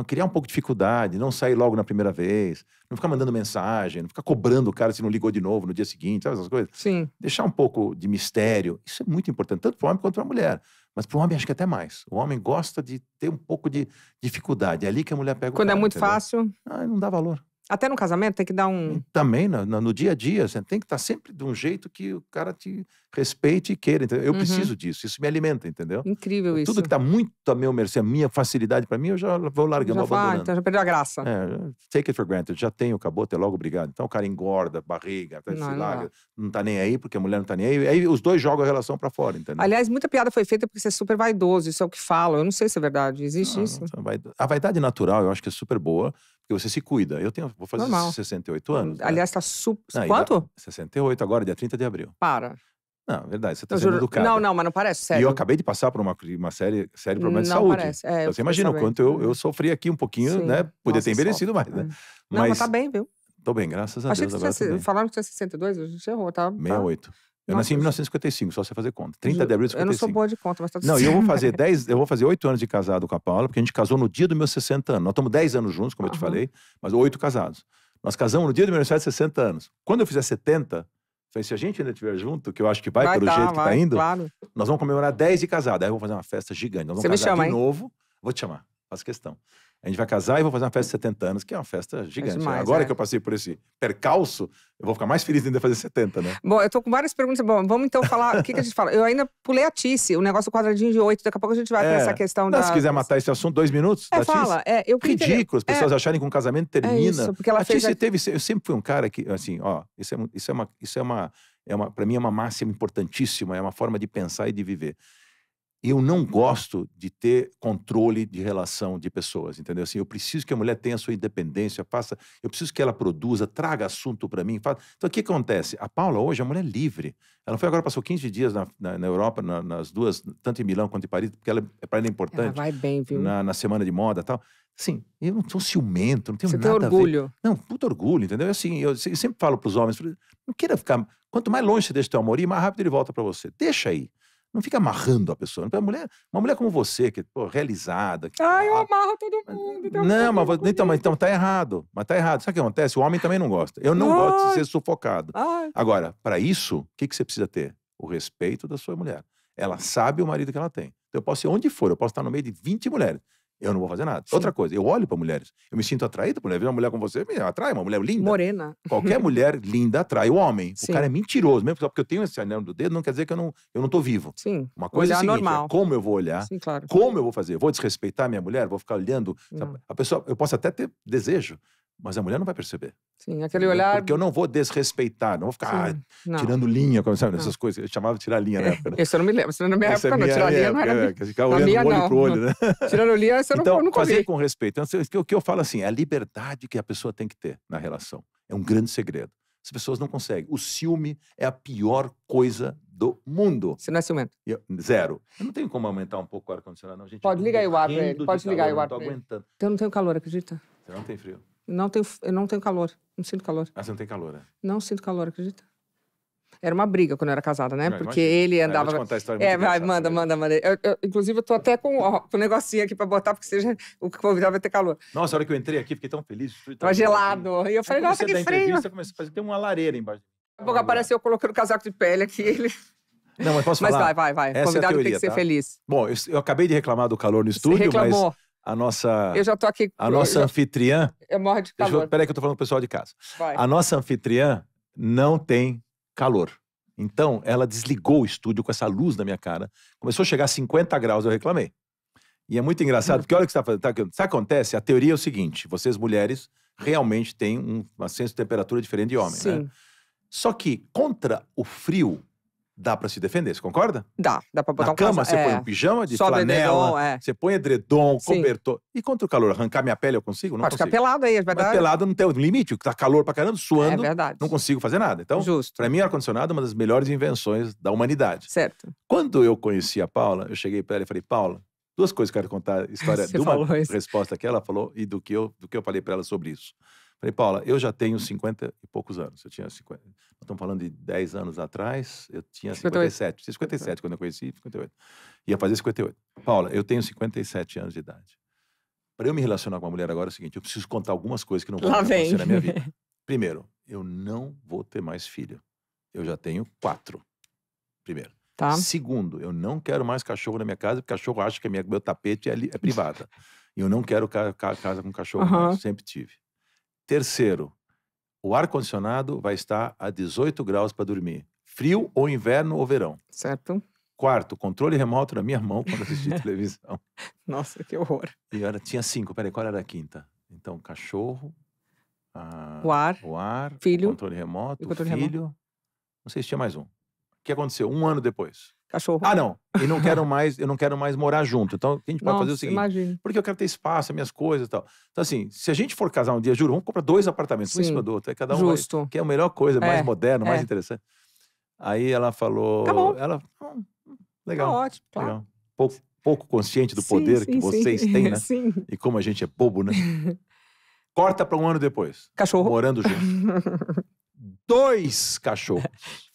Então, criar um pouco de dificuldade, não sair logo na primeira vez, não ficar mandando mensagem, não ficar cobrando o cara se não ligou de novo no dia seguinte, sabe essas coisas? Sim. Deixar um pouco de mistério, isso é muito importante, tanto para o homem quanto para a mulher. Mas para o homem, acho que até mais. O homem gosta de ter um pouco de dificuldade. É ali que a mulher pega Quando o Quando é muito entendeu? fácil. Ah, não dá valor. Até no casamento tem que dar um. Também no, no dia a dia, você assim, tem que estar tá sempre de um jeito que o cara te respeite e queira. Entendeu? Eu uhum. preciso disso, isso me alimenta, entendeu? Incrível isso. Tudo que está muito a meu mercê, a minha facilidade para mim, eu já vou largando, já vou abandonando. Vai, então já perdeu a graça. É, take it for granted, já tenho, acabou, até logo, obrigado. Então o cara engorda, barriga, não, se larga, não, está nem aí porque a mulher não está nem aí. Aí os dois jogam a relação para fora, entendeu? Aliás, muita piada foi feita porque você é super vaidoso, isso é o que falam. Eu não sei se é verdade, existe não, isso? A vaidade natural eu acho que é super boa, porque você se cuida. Eu tenho, vou fazer Normal. 68 anos. Né? Aliás, está super. Quanto? 68 agora, dia 30 de abril. Para. Não, verdade, você está sendo juro... educado. Não, não, mas não parece, sério. E eu acabei de passar por uma, uma série, série problema de não saúde. Parece. É, então, você imagina o quanto eu, eu sofri aqui um pouquinho, Sim. né? Podia ter envelhecido mais, né? Mas... Não, mas tá bem, viu? Tô bem, graças a Achei Deus. Que você, falaram que tinha 62, a gente errou, tá? 68. Tá. Eu nasci em 1955, só você fazer conta. 30 de abril de 55. Eu não sou boa de conta, mas tá Não, eu vou fazer 10, eu vou fazer 8 anos de casado com a Paula, porque a gente casou no dia dos meus 60 anos. Nós estamos 10 anos juntos, como uhum. eu te falei, mas 8 casados. Nós casamos no dia do meu aniversário de 60 anos. Quando eu fizer 70, falei, se a gente ainda estiver junto, que eu acho que vai, vai pelo dar, jeito tá vai, que está indo, claro. nós vamos comemorar 10 de casado. Aí eu vou fazer uma festa gigante. Nós vamos você casar me chama, de hein? novo. Vou te chamar, faço questão. A gente vai casar e vou fazer uma festa de 70 anos, que é uma festa é gigante. É demais, Agora é. que eu passei por esse percalço, eu vou ficar mais feliz ainda fazer 70, né? Bom, eu tô com várias perguntas. Bom, vamos então falar. o que, que, a gente fala? Eu ainda pulei a Tice, o negócio do quadradinho de 8. Daqui a pouco a gente vai é. para essa questão Não, da. Se quiser matar esse assunto, dois minutos. É, fala. É, eu Ridículo as é. pessoas acharem que um casamento é termina. isso, porque ela a fez. Tice teve. Eu sempre fui um cara que, assim, ó, isso é, isso é uma. Isso é uma é uma, para mim é uma máxima importantíssima, é uma forma de pensar e de viver eu não gosto de ter controle de relação de pessoas, entendeu? Assim, eu preciso que a mulher tenha a sua independência, faça, eu preciso que ela produza, traga assunto para mim. Faça. Então, o que acontece? A Paula hoje é mulher livre. Ela foi agora, passou 15 dias na, na, na Europa, na, nas duas, tanto em Milão quanto em Paris, porque ela, é, é para ela é importante. Ela vai bem, viu? Na, na semana de moda e tal. Sim, eu não sou ciumento, não tenho Você nada tem orgulho. Não, puto orgulho, entendeu? É assim, eu, eu sempre falo para os homens, não queira ficar... Quanto mais longe você deixa o teu amor ir, mais rápido ele volta para você. Deixa aí. Não fica amarrando a pessoa. Uma mulher, uma mulher como você, que pô, realizada. Que, ah, eu amarro todo mundo. Então não, mas então, mas, então tá errado. Mas tá errado. Sabe o que acontece? O homem também não gosta. Eu não gosto de ser sufocado. Ai. Agora, para isso, o que, que você precisa ter? O respeito da sua mulher. Ela sabe o marido que ela tem. Então, eu posso ir onde for, eu posso estar no meio de 20 mulheres. Eu não vou fazer nada. Sim. Outra coisa, eu olho para mulheres. Eu me sinto atraído por mulher. Uma mulher como você me atrai, uma mulher linda. Morena. Qualquer mulher linda atrai o homem. Sim. O cara é mentiroso. Mesmo só porque eu tenho esse anel do dedo, não quer dizer que eu não, eu não tô vivo. Sim. Uma coisa é olhar é seguinte, normal. É como eu vou olhar, Sim, claro. como eu vou fazer. Vou desrespeitar minha mulher? Vou ficar olhando? Hum. A pessoa, eu posso até ter desejo, mas a mulher não vai perceber. Sim, aquele olhar. Porque eu não vou desrespeitar, não vou ficar Sim, não. tirando linha, como sabe, essas coisas. Eu chamava de tirar linha na é, época. Né? Isso eu não me lembro. Isso na minha Essa é época, minha, não. Tirar linha não era. É, ficar olhando minha, olho não. pro olho, né? Tirando linha, isso eu então, não nunca Fazer com respeito. Então, o que eu falo assim, é a liberdade que a pessoa tem que ter na relação. É um grande segredo. As pessoas não conseguem. O ciúme é a pior coisa do mundo. Você não é ciumento? Eu, zero. Eu não tenho como aumentar um pouco o ar-condicionado, não, gente. Pode ligar o ar pra ele. Pode ligar o ar pra ele. Aguentando. Eu então, não tenho calor, acredita? Você não tem frio. Não tenho, eu não tenho calor. Não sinto calor. Ah, você não tem calor, né? Não sinto calor, acredita? Era uma briga quando eu era casada, né? Não, Porque imagina. ele ah, andava. É, vou te contar a história é vai, manda, né? manda, manda. Eu, eu, inclusive, eu tô até com, o um negocinho aqui pra botar, porque seja o convidado vai ter calor. Nossa, a hora que eu entrei aqui, fiquei tão feliz. Tava tá gelado. E eu é falei, nossa, que frio. Você comecei a fazer, tem uma lareira embaixo. Daqui a pouco apareceu eu colocando o casaco de pele aqui. Ele... Não, mas posso falar? Mas vai, vai, vai. Essa é convidado é teoria, tem que ser tá? feliz. Bom, eu, eu, acabei de reclamar do calor no estúdio, Você reclamou. mas a nossa. Eu já tô aqui. A nossa anfitriã. Eu morro de calor. Deixa, peraí, que eu tô falando pro pessoal de casa. Vai. A nossa anfitriã não tem calor. Então, ela desligou o estúdio com essa luz na minha cara. Começou a chegar a 50 graus, eu reclamei. E é muito engraçado, uhum. porque olha o que você está fazendo. Tá, sabe acontece? A teoria é o seguinte: vocês mulheres realmente têm um, um senso de temperatura diferente de homem, né? Sim. né? Só que contra o frio, dá para se defender, você concorda? Dá, dá pra botar Na um cama, casa. você é. põe um pijama de Sobe flanela, edredom, é. você põe edredom, Sim. cobertor. E contra o calor, arrancar minha pele eu consigo? Não Pode consigo. ficar pelado aí, é verdade. Mas pelado não tem limite, tá calor pra caramba, suando, é verdade. não consigo fazer nada. Então, Justo. pra mim, ar-condicionado é uma das melhores invenções da humanidade. Certo. Quando eu conheci a Paula, eu cheguei pra ela e falei, Paula, duas coisas que eu quero contar, a história de uma resposta que ela falou e do que eu, do que eu falei para ela sobre isso. Falei, Paula, eu já tenho 50 e poucos anos. Eu tinha 50 estamos falando de 10 anos atrás, eu tinha 57. 58. 57 quando eu conheci, 58. Ia fazer 58. Paula, eu tenho 57 anos de idade. Para eu me relacionar com uma mulher agora é o seguinte, eu preciso contar algumas coisas que não vão acontecer na minha vida. Primeiro, eu não vou ter mais filho. Eu já tenho quatro. Primeiro. Tá. Segundo, eu não quero mais cachorro na minha casa, porque cachorro acha que é minha, meu tapete é, é privada. eu não quero ca, ca, casa com cachorro, uhum. sempre tive. Terceiro, o ar-condicionado vai estar a 18 graus para dormir. Frio ou inverno ou verão. Certo. Quarto, controle remoto na minha mão quando assisti televisão. Nossa, que horror. E era, tinha cinco, peraí, qual era a quinta? Então, cachorro, a, ah, o, ar, o ar, filho, o controle remoto, o controle filho. Remoto. Não sei se tinha mais um. O que aconteceu? Um ano depois cachorro. Ah, não. E não quero mais, eu não quero mais morar junto. Então, a gente pode é Nossa, fazer o seguinte. Porque eu quero ter espaço, minhas coisas e tal. Então, assim, se a gente for casar um dia, juro, vamos comprar dois apartamentos, Sim. um em cima do outro. É cada um Justo. Vai, que é a melhor coisa, é, mais moderno, é. mais interessante. Aí ela falou. Acabou. Ela. Hum, legal. Tá ótimo, claro. Tá. Legal. Pouco, pouco consciente do sim, poder sim, que vocês sim. têm, né? Sim. E como a gente é bobo, né? Corta para um ano depois. Cachorro. Morando junto. Dois cachorros.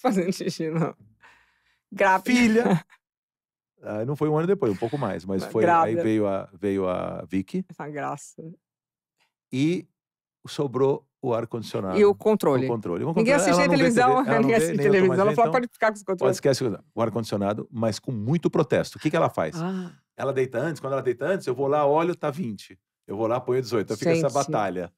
Fazendo xixi, não. Grávida. Filha. ah, não foi um ano depois, um pouco mais, mas foi. Grávida. Aí veio a, veio a Vicky. Essa graça. E sobrou o ar-condicionado. E o controle. O controle. O controle. Ninguém assiste a televisão. TV, ela ninguém assiste televisão. Ela, fala então, pode ficar com os controles. Pode esquecer o ar-condicionado, mas com muito protesto. O que, que ela faz? Ah. Ela deita antes. Quando ela deita antes, eu vou lá, olho, tá 20. Eu vou lá, ponho 18. Então fica essa batalha.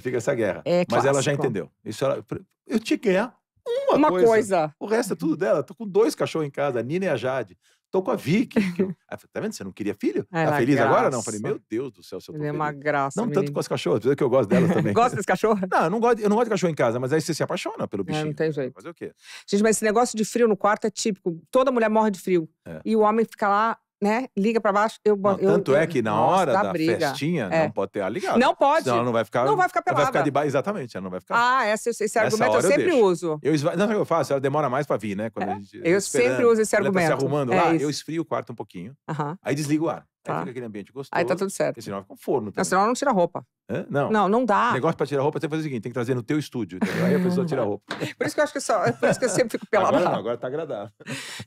Fica essa guerra. É mas clássico. ela já entendeu. Isso ela... Eu te quero uma, uma coisa. coisa. O resto é tudo dela. Tô com dois cachorros em casa, a Nina e a Jade. Tô com a Vicky. Que eu... tá vendo? Você não queria filho? É, tá feliz graça. agora? Não. Falei, meu Deus do céu, seu Ele é uma graça. Não menino. tanto com as cachorras, é que eu gosto dela também. Gosta desse cachorro? Não, eu não, gosto, eu não gosto de cachorro em casa, mas aí você se apaixona pelo bichinho. É, não tem jeito. Fazer o quê? Gente, mas esse negócio de frio no quarto é típico. Toda mulher morre de frio. É. E o homem fica lá né, liga para baixo. Eu, não, eu, tanto é eu, é que na hora da, da festinha é. não pode ter ligado ligada. Não pode. Senão ela não vai ficar. Não vai ficar pelada. Vai ficar de baixo, exatamente. Ela não vai ficar. Ah, esse, esse argumento eu sempre deixo. uso. Eu esva... Não, eu faço. Ela demora mais para vir, né? Quando é. gente, eu tá sempre uso esse argumento. Tá se arrumando é lá, isso. eu esfrio o quarto um pouquinho. Uh -huh. Aí desligo o ar. Tá. Aí fica aquele ambiente gostoso. Aí tá tudo certo. E senão fica um forno. Também. Não, não tira roupa. Hã? Não. Não, não dá. O negócio pra tirar roupa, é você tem que fazer o seguinte: tem que trazer no teu estúdio. Entendeu? Aí a pessoa tira a roupa. Por isso que eu acho que só. Por isso que eu sempre fico pelada. Agora não, agora tá agradável.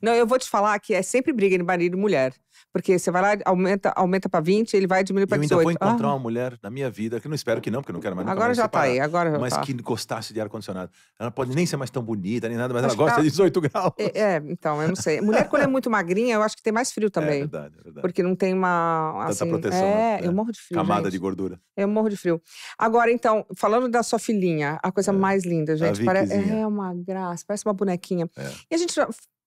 Não, eu vou te falar que é sempre briga entre marido e mulher. Porque você vai lá, aumenta, aumenta pra 20, ele vai diminuir pra 18. Eu ainda vou encontrar ah. uma mulher na minha vida, que não espero que não, porque eu não quero mais. Agora mais já tá separar, tá aí, agora já Mas tá. que gostasse de ar-condicionado. Ela pode nem ser mais tão bonita, nem nada, mas acho ela gosta tá. de 18 graus. É, é, então, eu não sei. Mulher, quando é muito magrinha, eu acho que tem mais frio é também. É verdade, é verdade. Porque não tem uma uma. Ah, assim, Tanta proteção. Né? É, né? eu é. morro de frio. Camada gente. de gordura. Eu morro de frio. Agora, então, falando da sua filhinha, a coisa é. mais linda, gente. Parece, é uma graça, parece uma bonequinha. É. E a gente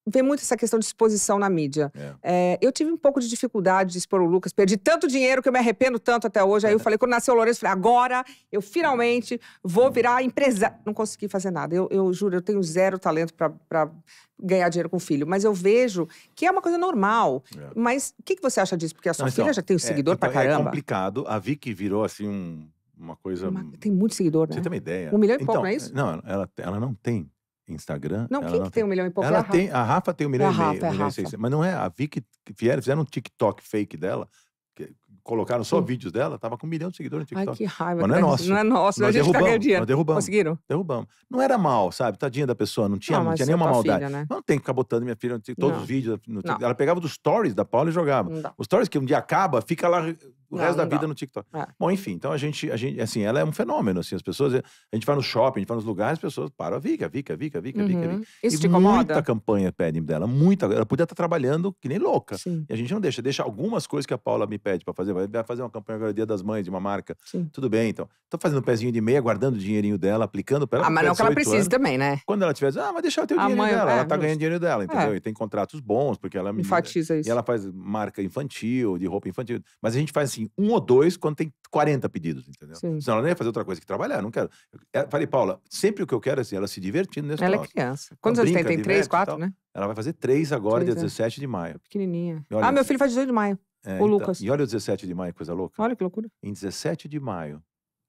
vê muito essa questão de exposição na mídia. É. É, eu tive um pouco de dificuldade de expor o Lucas, perdi tanto dinheiro que eu me arrependo tanto até hoje. Aí eu é. falei, quando nasceu o Lourenço, falei, agora eu finalmente vou é. virar empresário. Não consegui fazer nada. Eu, eu juro, eu tenho zero talento para ganhar dinheiro com filho. Mas eu vejo que é uma coisa normal. É. Mas o que, que você acha disso? Porque a sua Não, filha então, já tem um é, seguidor então, pra caramba. É complicado. A Vicky virou assim um uma coisa. Uma... Tem muito seguidor, né? Você tem uma ideia. Um milhão e então, pouco, não é isso? Não, ela, ela não tem. Instagram. Não, quem não que tem um milhão e pouco? Ela é tem, a Rafa tem um milhão é e meio. Rafa, é mas não é a Vicky Fiera, fizeram um TikTok fake dela. Que, colocaram só Sim. vídeos dela, tava com um milhão de seguidores no TikTok. Ai, que raiva. Mas não é nosso. Não é nosso, nós a gente tá derrubamos, dinheiro. Nós derrubamos. Conseguiram? Derrubamos. Não era mal, sabe? Tadinha da pessoa, não tinha, ah, não, não tinha nenhuma maldade. Filha, né? Não tem que ficar botando minha filha todos não. os vídeos. Ela pegava dos stories da Paula e jogava. Os stories que um dia acaba, fica lá o não, resto não da vida dá. no TikTok. É. Bom, enfim, então a gente, a gente, assim, ela é um fenômeno, assim, as pessoas, eh, a gente vai no shopping, a gente vai nos lugares, as pessoas param, Vika, Vika, Vika, Vika, uhum. Vika, Vika. Isso e te incomoda? muita campanha pedem dela, muita, ela podia estar trabalhando que nem louca. Sim. E a gente não deixa, deixa algumas coisas que a Paula me pede para fazer, vai fazer uma campanha agora Dia das Mães de uma marca. Sim. Tudo bem, então. Tô fazendo um pezinho de meia, guardando o dinheirinho dela, aplicando para ela. Ah, mas não que ela precise anos. também, né? Quando ela tiver, ah, mas deixa o ter o ah, dinheiro dela, é, ela tá justo. ganhando dinheiro dela, entendeu? É. E tem contratos bons, porque ela me enfatiza isso. E ela faz marca infantil, de roupa infantil, mas a gente faz assim, um ou dois quando tem 40 pedidos, entendeu? Sim. Senão ela nem ia fazer outra coisa que trabalhar, não quero. Eu é, falei, Paula, sempre o que eu quero é assim, ela se divertindo nesse Ela é troço. é criança. Quantos anos tem? Tem três, quatro, né? Ela vai fazer três agora, três, dia 17 é. de maio. Pequenininha. Olha, ah, meu filho faz 18 de maio. É, o então, Lucas. E olha o 17 de maio, coisa louca. Olha que loucura. Em 17 de maio,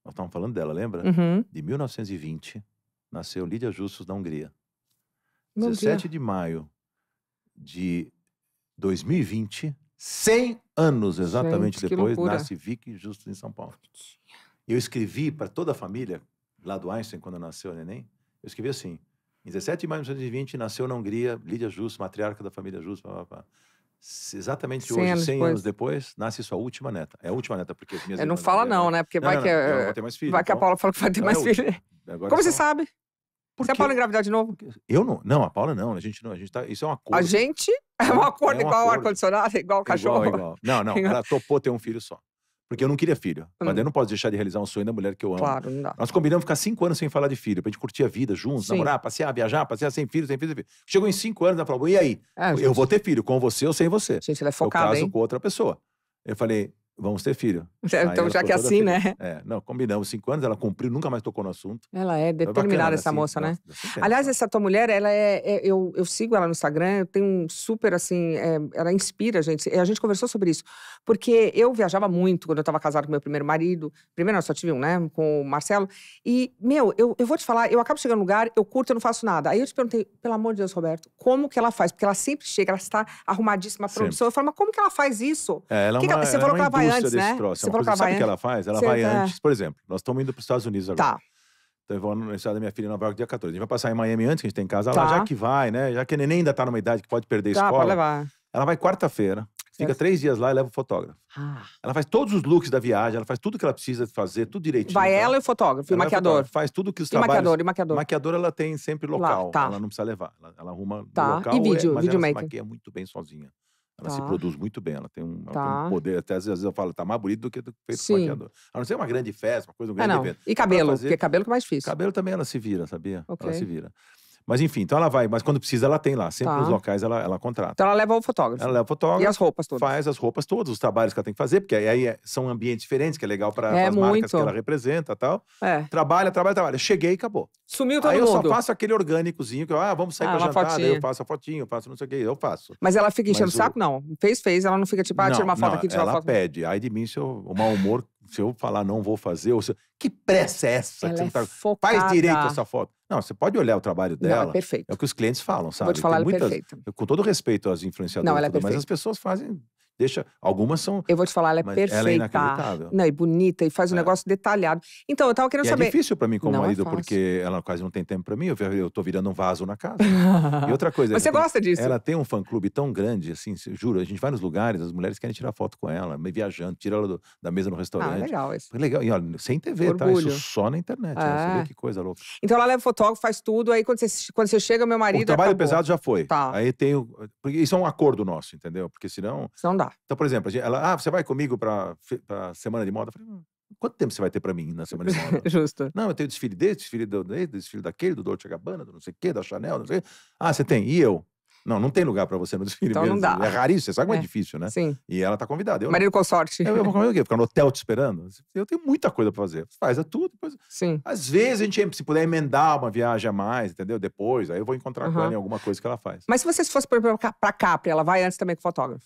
nós estávamos falando dela, lembra? Uhum. De 1920, nasceu Lídia Justus da Hungria. Meu 17 dia. de maio de 2020, 100 anos exatamente Gente, depois, nasce Vicky Justo em São Paulo. Eu escrevi para toda a família, lá do Einstein, quando nasceu o neném, eu escrevi assim: em 17 de maio de 1920, nasceu na Hungria Lídia Justo, matriarca da família Justo. Exatamente 100 hoje, 100 anos depois, nasce sua última neta. É a última neta, porque. Minhas não fala, não, né? Porque não, vai não, que. Não, é, vai que a então Paula fala que vai ter é mais filho. Agora Como você sabe? É Porque... Se a Paula engravidar de novo? Eu não. Não, a Paula não. A gente não. A gente tá, isso é um acordo. A gente é, é um acordo é um igual ar-condicionado, é igual cachorro. Igual, igual. Não, não. Ela topou ter um filho só. Porque eu não queria filho. Hum. Mas eu não posso deixar de realizar um sonho da mulher que eu amo. Claro, não dá. Nós combinamos ficar cinco anos sem falar de filho, pra gente curtir a vida juntos, Sim. namorar, passear, viajar, passear sem filho, sem filho, sem filho. Chegou em cinco anos, ela falou: e aí? É, eu vou ter filho, com você ou sem você. Gente, ela é focada. Eu caso hein? com outra pessoa. Eu falei, vamos ter filho. Então, já que é assim, né? É, não, combinamos cinco anos, ela cumpriu, nunca mais tocou no assunto. Ela é determinada, essa assim, moça, né? Aliás, essa tua mulher, ela é, é. eu, eu sigo ela no Instagram, eu tenho um super, assim. É, ela inspira a gente. A gente conversou sobre isso. Porque eu viajava muito quando eu estava casada com meu primeiro marido. Primeiro, eu só tive um, né? Com o Marcelo. E, meu, eu, eu vou te falar, eu acabo chegando no lugar, eu curto, eu não faço nada. Aí eu te perguntei, pelo amor de Deus, Roberto, como que ela faz? Porque ela sempre chega, ela está arrumadíssima, a produção. Eu falo, mas como que ela faz isso? É, ela é, é uma, que ela, você ela falou que ela vai indústria antes, desse né? troço. É Você é uma coisa, sabe o que ela faz? Ela vai tá... antes. Por exemplo, nós estamos indo para os Estados Unidos agora. Tá. Então, eu vou no estado da minha filha em Nova York dia 14. A gente vai passar em Miami antes, que a gente tem casa tá. lá, já que vai, né? Já que a neném ainda está numa idade que pode perder tá, escola. Pode levar. Ela vai quarta-feira, fica certo. três dias lá e leva o fotógrafo. Ah. Ela faz todos os looks da viagem, ela faz tudo que ela precisa fazer, tudo direitinho. Vai tá? ela e o fotógrafo, ela e o maquiador. Fotógrafo, faz tudo que os e trabalhos... maquiador, e maquiador. Maquiador ela tem sempre local, lá, tá. ela não precisa levar. Ela, ela arruma tá. local. E é, vídeo, é, mas ela se maquia muito bem sozinha. Ela tá. se produz muito bem, ela tem um, tá. tem um tá. poder. Até às vezes eu falo, tá mais bonito do que feito Sim. com maquiador. A não ser uma grande festa, uma coisa, um é, grande é, não. evento. E cabelo, fazer, porque cabelo que é mais difícil. Cabelo também ela se vira, sabia? Okay. Ela se vira. Mas enfim, então ela vai, mas quando precisa, ela tem lá. Sempre tá. nos locais ela, ela contrata. Então ela leva o fotógrafo. Ela leva o fotógrafo. E as roupas todas. Faz as roupas todas, os trabalhos que ela tem que fazer, porque aí é, são ambientes diferentes, que é legal para é, as marcas que ela representa tal. É. Trabalha, trabalha, trabalha. Cheguei e acabou. Sumiu todo aí mundo. Aí eu só faço aquele orgânicozinho que eu, ah, vamos sair ah, pra jantar, fotinha. eu faço a fotinho, eu faço não sei o quê eu faço. Mas ela fica enchendo o saco? Não. Fez, fez. Ela não fica tipo, ah, tira uma foto não, aqui, tira uma foto. Ela pede. Aí de mim, se eu, o mau humor se eu falar não vou fazer, ou se... que pressa é essa? Ela que você é tá... Faz direito essa foto. Não, você pode olhar o trabalho é dela. Não, ela é perfeito. É o que os clientes falam, sabe? Vou te falar, Tem é ela muitas, é perfeita. Com todo respeito às influenciadoras, não, ela é tudo, mas as pessoas fazem Deixa. Algumas são. Eu vou te falar, ela é perfeita. Ela é inacreditável. Não, e bonita, e faz um é. negócio detalhado. Então, eu tava querendo e é saber. É difícil para mim como não marido, é porque ela quase não tem tempo para mim. Eu, eu tô virando um vaso na casa. e outra coisa. Você tem, gosta disso? Ela tem um fã clube tão grande, assim, juro, a gente vai nos lugares, as mulheres querem tirar foto com ela, viajando, tira ela do, da mesa no ah, restaurante. Ah, legal isso. Legal. E olha, sem TV, tá? Isso só na internet. É. Você vê é. que coisa louca. Então ela leva fotógrafo, faz tudo, aí quando você, quando você chega, meu marido. O trabalho acabou. pesado já foi. Tá. Aí tem. Porque isso é um acordo nosso, entendeu? Porque senão. não dá. Então, por exemplo, ela, ah, você vai comigo para a semana de moda? Eu falei, hum, quanto tempo você vai ter para mim na semana de moda? Justo. Não, eu tenho desfile desse, desfile desse, desfile daquele, do Dolce Gabbana, do não sei o quê, da Chanel, não sei Ah, você tem? E eu? Não, não tem lugar para você no desfile então, mesmo. Não dá. É raríssimo, você sabe como é. é, difícil, né? Sim. E ela tá convidada. Eu, Marido não. Eu, eu vou convidar o quê? Ficar no hotel te esperando? Eu tenho muita coisa para fazer. Faz a tudo. Depois... Sim. Às vezes a gente, se puder emendar uma viagem a mais, entendeu? Depois, aí eu vou encontrar uhum. com ela em alguma coisa que ela faz. Mas se você fosse para Capri, ela vai antes também com o fotógrafo?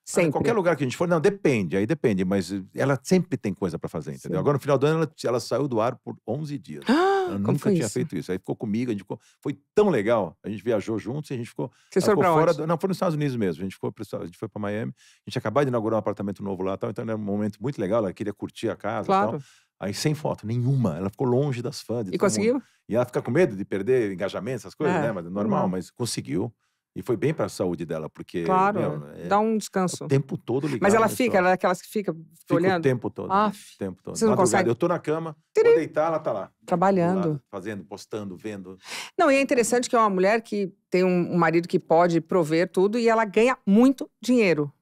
Ah, sempre. Ah, qualquer lugar que a gente for, não, depende, aí depende, mas eh, ela sempre tem coisa para fazer, entendeu? Sim. Agora, no final do ano, ela, ela, saiu do ar por 11 dias. Ah, ela nunca tinha isso? feito isso. Aí ficou comigo, a gente ficou, foi tão legal. A gente viajou juntos e a gente ficou. Vocês foram ficou fora do, Não, foi nos Estados Unidos mesmo. A gente, ficou, a gente foi para Miami, a gente acabou de inaugurar um apartamento novo lá tal, então era um momento muito legal, ela queria curtir a casa claro. tal. Aí sem foto, nenhuma. Ela ficou longe das fãs. E conseguiu? Mundo. E ela fica com medo de perder engajamento, essas coisas, é, né? Mas é normal, normal, mas conseguiu. E foi bem para a saúde dela, porque. Claro, meu, é. é, dá um descanso. O tempo todo ligado. Mas ela fica, ela é aquelas que fica, olhando. O tempo todo. Ah, o tempo todo. Você não consegue. Eu tô na cama, Tiri. vou deitar, ela tá lá. Trabalhando. fazendo, postando, vendo. Não, e é interessante que é uma mulher que tem um marido que pode prover tudo e ela ganha muito dinheiro.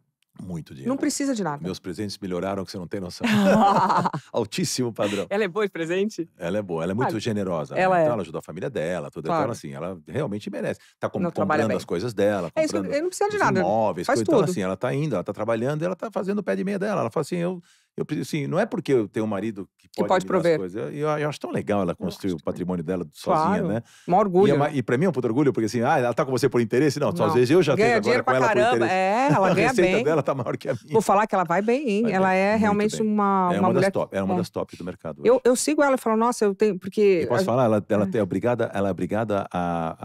Muito dinheiro. Não precisa de nada. Meus presentes melhoraram que você não tem noção. Altíssimo padrão. Ela é boa de presente? Ela é boa, ela é muito generosa. Né? Ela, né? é. então, ela ajuda a família dela, tudo. Então, claro. Então, assim, ela realmente merece. Tá com, comprando as coisas dela. É isso, eu não precisa de nada. Imóveis, Faz coisa. Então, tudo. Então, assim, ela tá indo, ela tá trabalhando, ela tá fazendo o pé de meia dela. Ela fala assim: eu eu, assim, não é porque eu tenho um marido que pode, que pode prover. As coisas. Eu, eu, acho tão legal ela construir o patrimônio dela sozinha, claro. né? Um orgulho. E, é, e pra mim é um puto orgulho, porque assim, ah, ela tá com você por interesse? Não, não. às vezes eu já ganha tenho agora com ela caramba. por interesse. É, ela ganha a receita bem. dela tá maior que a minha. Vou falar que ela vai bem, hein? Vai ela bem. é realmente uma, é uma, uma mulher... Top, é uma das top do mercado. Hoje. Eu, eu sigo ela e falo, nossa, eu tenho... Porque... Eu posso falar? Ela, ela, é. é obrigada, ela é obrigada a,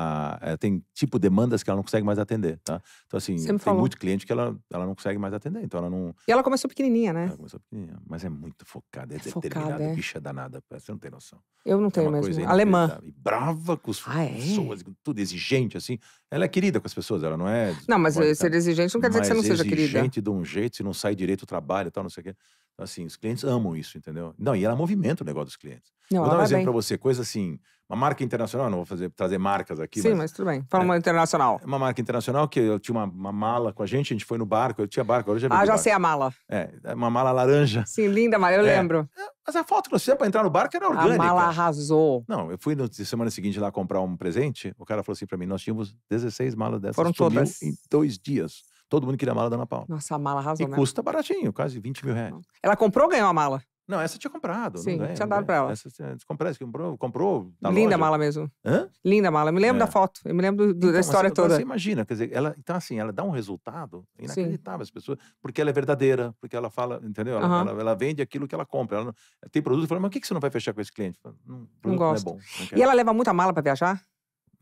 a, a, Tem tipo demandas que ela não consegue mais atender, tá? Então assim, tem falou. muito cliente que ela, ela não consegue mais atender, então ela não... E ela começou pequenininha, né? Ela começou pequenininha mas é muito focada, é, é determinada, focada, é. bicha danada. Você não tem noção. Eu não é tenho é Alemã. E brava com as ah, é? pessoas, tudo exigente, assim. Ela é querida com as pessoas, ela não é. Não, mas eh, ser exigente não quer dizer que você não seja querida. exigente de um jeito, se não sai direito o trabalho e tal, não sei o quê. Então, assim, os clientes amam isso, entendeu? Não, e ela movimenta o negócio dos clientes. Não, Vou dar um exemplo para você, coisa assim, uma marca internacional, não vou fazer, trazer marcas aqui. Sim, mas, mas tudo bem. Fala é, uma internacional. É uma marca internacional que eu tinha uma, uma, mala com a gente, a gente foi no barco, eu tinha barco, já Ah, já barco. sei a mala. É, é uma mala laranja. Sim, linda, mas eu é. lembro. É, mas a foto que nós fizemos pra entrar no barco era orgânica. A mala arrasou. Não, eu fui na semana seguinte lá comprar um presente, o cara falou assim pra mim, nós tínhamos 16 malas dessas. Foram todas. em dois dias. Todo mundo queria a mala da Ana Paula. Nossa, a mala arrasou, e né? custa baratinho, quase 20 mil reais. Ela comprou ou ganhou a mala? Não, essa tinha comprado. Sim, não tinha dado pra ela. Essa tinha comprou, comprou tá Linda loja. mala mesmo. Hã? Linda mala. Eu me lembro é. da foto, eu me lembro do, do, então, da história assim, toda. Você imagina, quer dizer, ela, então assim, ela dá um resultado inacreditável as pessoas, porque ela é verdadeira, porque ela fala, entendeu? Ela, ela, ela vende aquilo que ela compra. Ela não, tem produto, fala, mas o que, que você não vai fechar com esse cliente? Fala, não, não gosto. Não é bom, e ela leva muita mala pra viajar?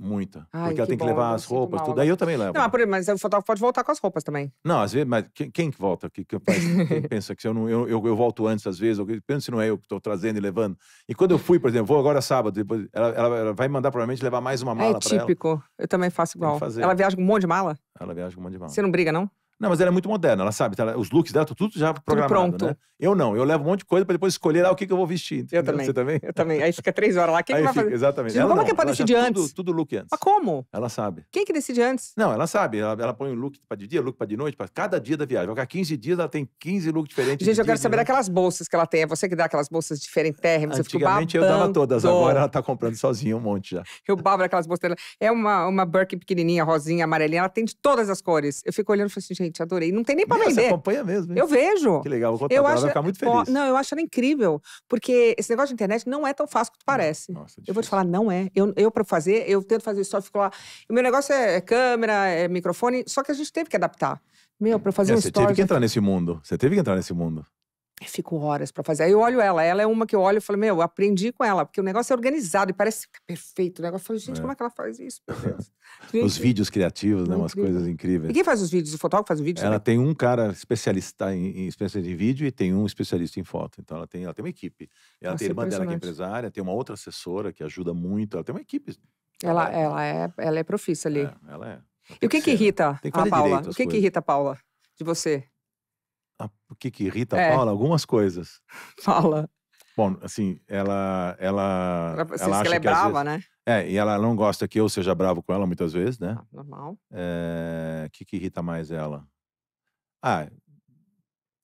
Muita. Ai, porque ela tem que bom, levar as roupas, tudo. aí eu também levo. Não, mas o fotógrafo pode voltar com as roupas também. Não, às vezes, mas quem, que volta? Que, que quem pensa que eu, não, eu, eu, eu, volto antes, às vezes, pensa se não é eu que estou trazendo e levando. E quando eu fui, por exemplo, vou agora sábado, depois, ela, ela, ela vai mandar provavelmente levar mais uma mala. É típico. Eu também faço igual. Ela viaja com um monte de mala? Ela viaja com um monte de mala. Você não briga, não? Não, mas ela é muito moderna, ela sabe, tá, os looks dela, tá tudo já programado, tudo pronto. Né? Eu não, eu levo um monte de coisa para depois escolher lá o que, que eu vou vestir. Entendeu? Eu também. Você também? Eu também. Aí fica três horas lá, quem Aí que vai fazer? Exatamente. Ela como é que pode decidir antes? Tudo, tudo look antes. Mas como? Ela sabe. Quem que decide antes? Não, ela sabe. Ela, ela põe o look para de dia, look para de noite, para cada dia da viagem. Vai ficar 15 dias, ela tem 15 looks diferentes. Gente, eu quero saber né? daquelas bolsas que ela tem. É você que dá aquelas bolsas diferentérrimas, você fica Antigamente eu dava todas, agora ela tá comprando sozinha um monte já. Eu babo aquelas bolsas dela. É uma, uma Birkin pequenininha, rosinha, amarelinha, ela tem de todas as cores. Eu fico olhando e falo assim, gente, gente, adorei. Não tem nem pra Meu, vender. Você acompanha mesmo. Hein? Eu vejo. Que legal, vou eu acho, vai ficar muito feliz. Não, eu acho ela incrível, porque esse negócio de internet não é tão fácil quanto parece. Nossa, é eu vou te falar, não é. Eu, eu pra fazer, eu tento fazer só, fico lá. O meu negócio é, é, câmera, é microfone, só que a gente teve que adaptar. Meu, pra fazer é, um Você teve que entrar nesse mundo. Você teve que entrar nesse mundo fico horas para fazer. Aí eu olho ela, ela é uma que eu olho e falo, meu, aprendi com ela, porque o negócio é organizado e parece perfeito. O negócio eu falo, gente, é. como é que ela faz isso? Gente, os vídeos criativos, né? Incrível. Umas coisas incríveis. E quem faz os vídeos? O fotógrafo faz os vídeos? Ela também? Né? tem um cara especialista em, em, especialista em vídeo e tem um especialista em foto. Então ela tem, ela tem uma equipe. Ela Nossa, tem a é irmã dela que é empresária, tem uma outra assessora que ajuda muito. Ela tem uma equipe. Ela, ela, é, ela é profissa ali. É, ela é. Ela e o que, que, que né? irrita a Paula? O que, que irrita a Paula de você? o que que irrita é. a Paula? Algumas coisas. Fala. Bom, assim, ela. Ela, você ela acha que ela é brava, vezes... né? É, e ela não gosta que eu seja bravo com ela muitas vezes, né? Ah, normal. O é, que, que irrita mais ela? Ah,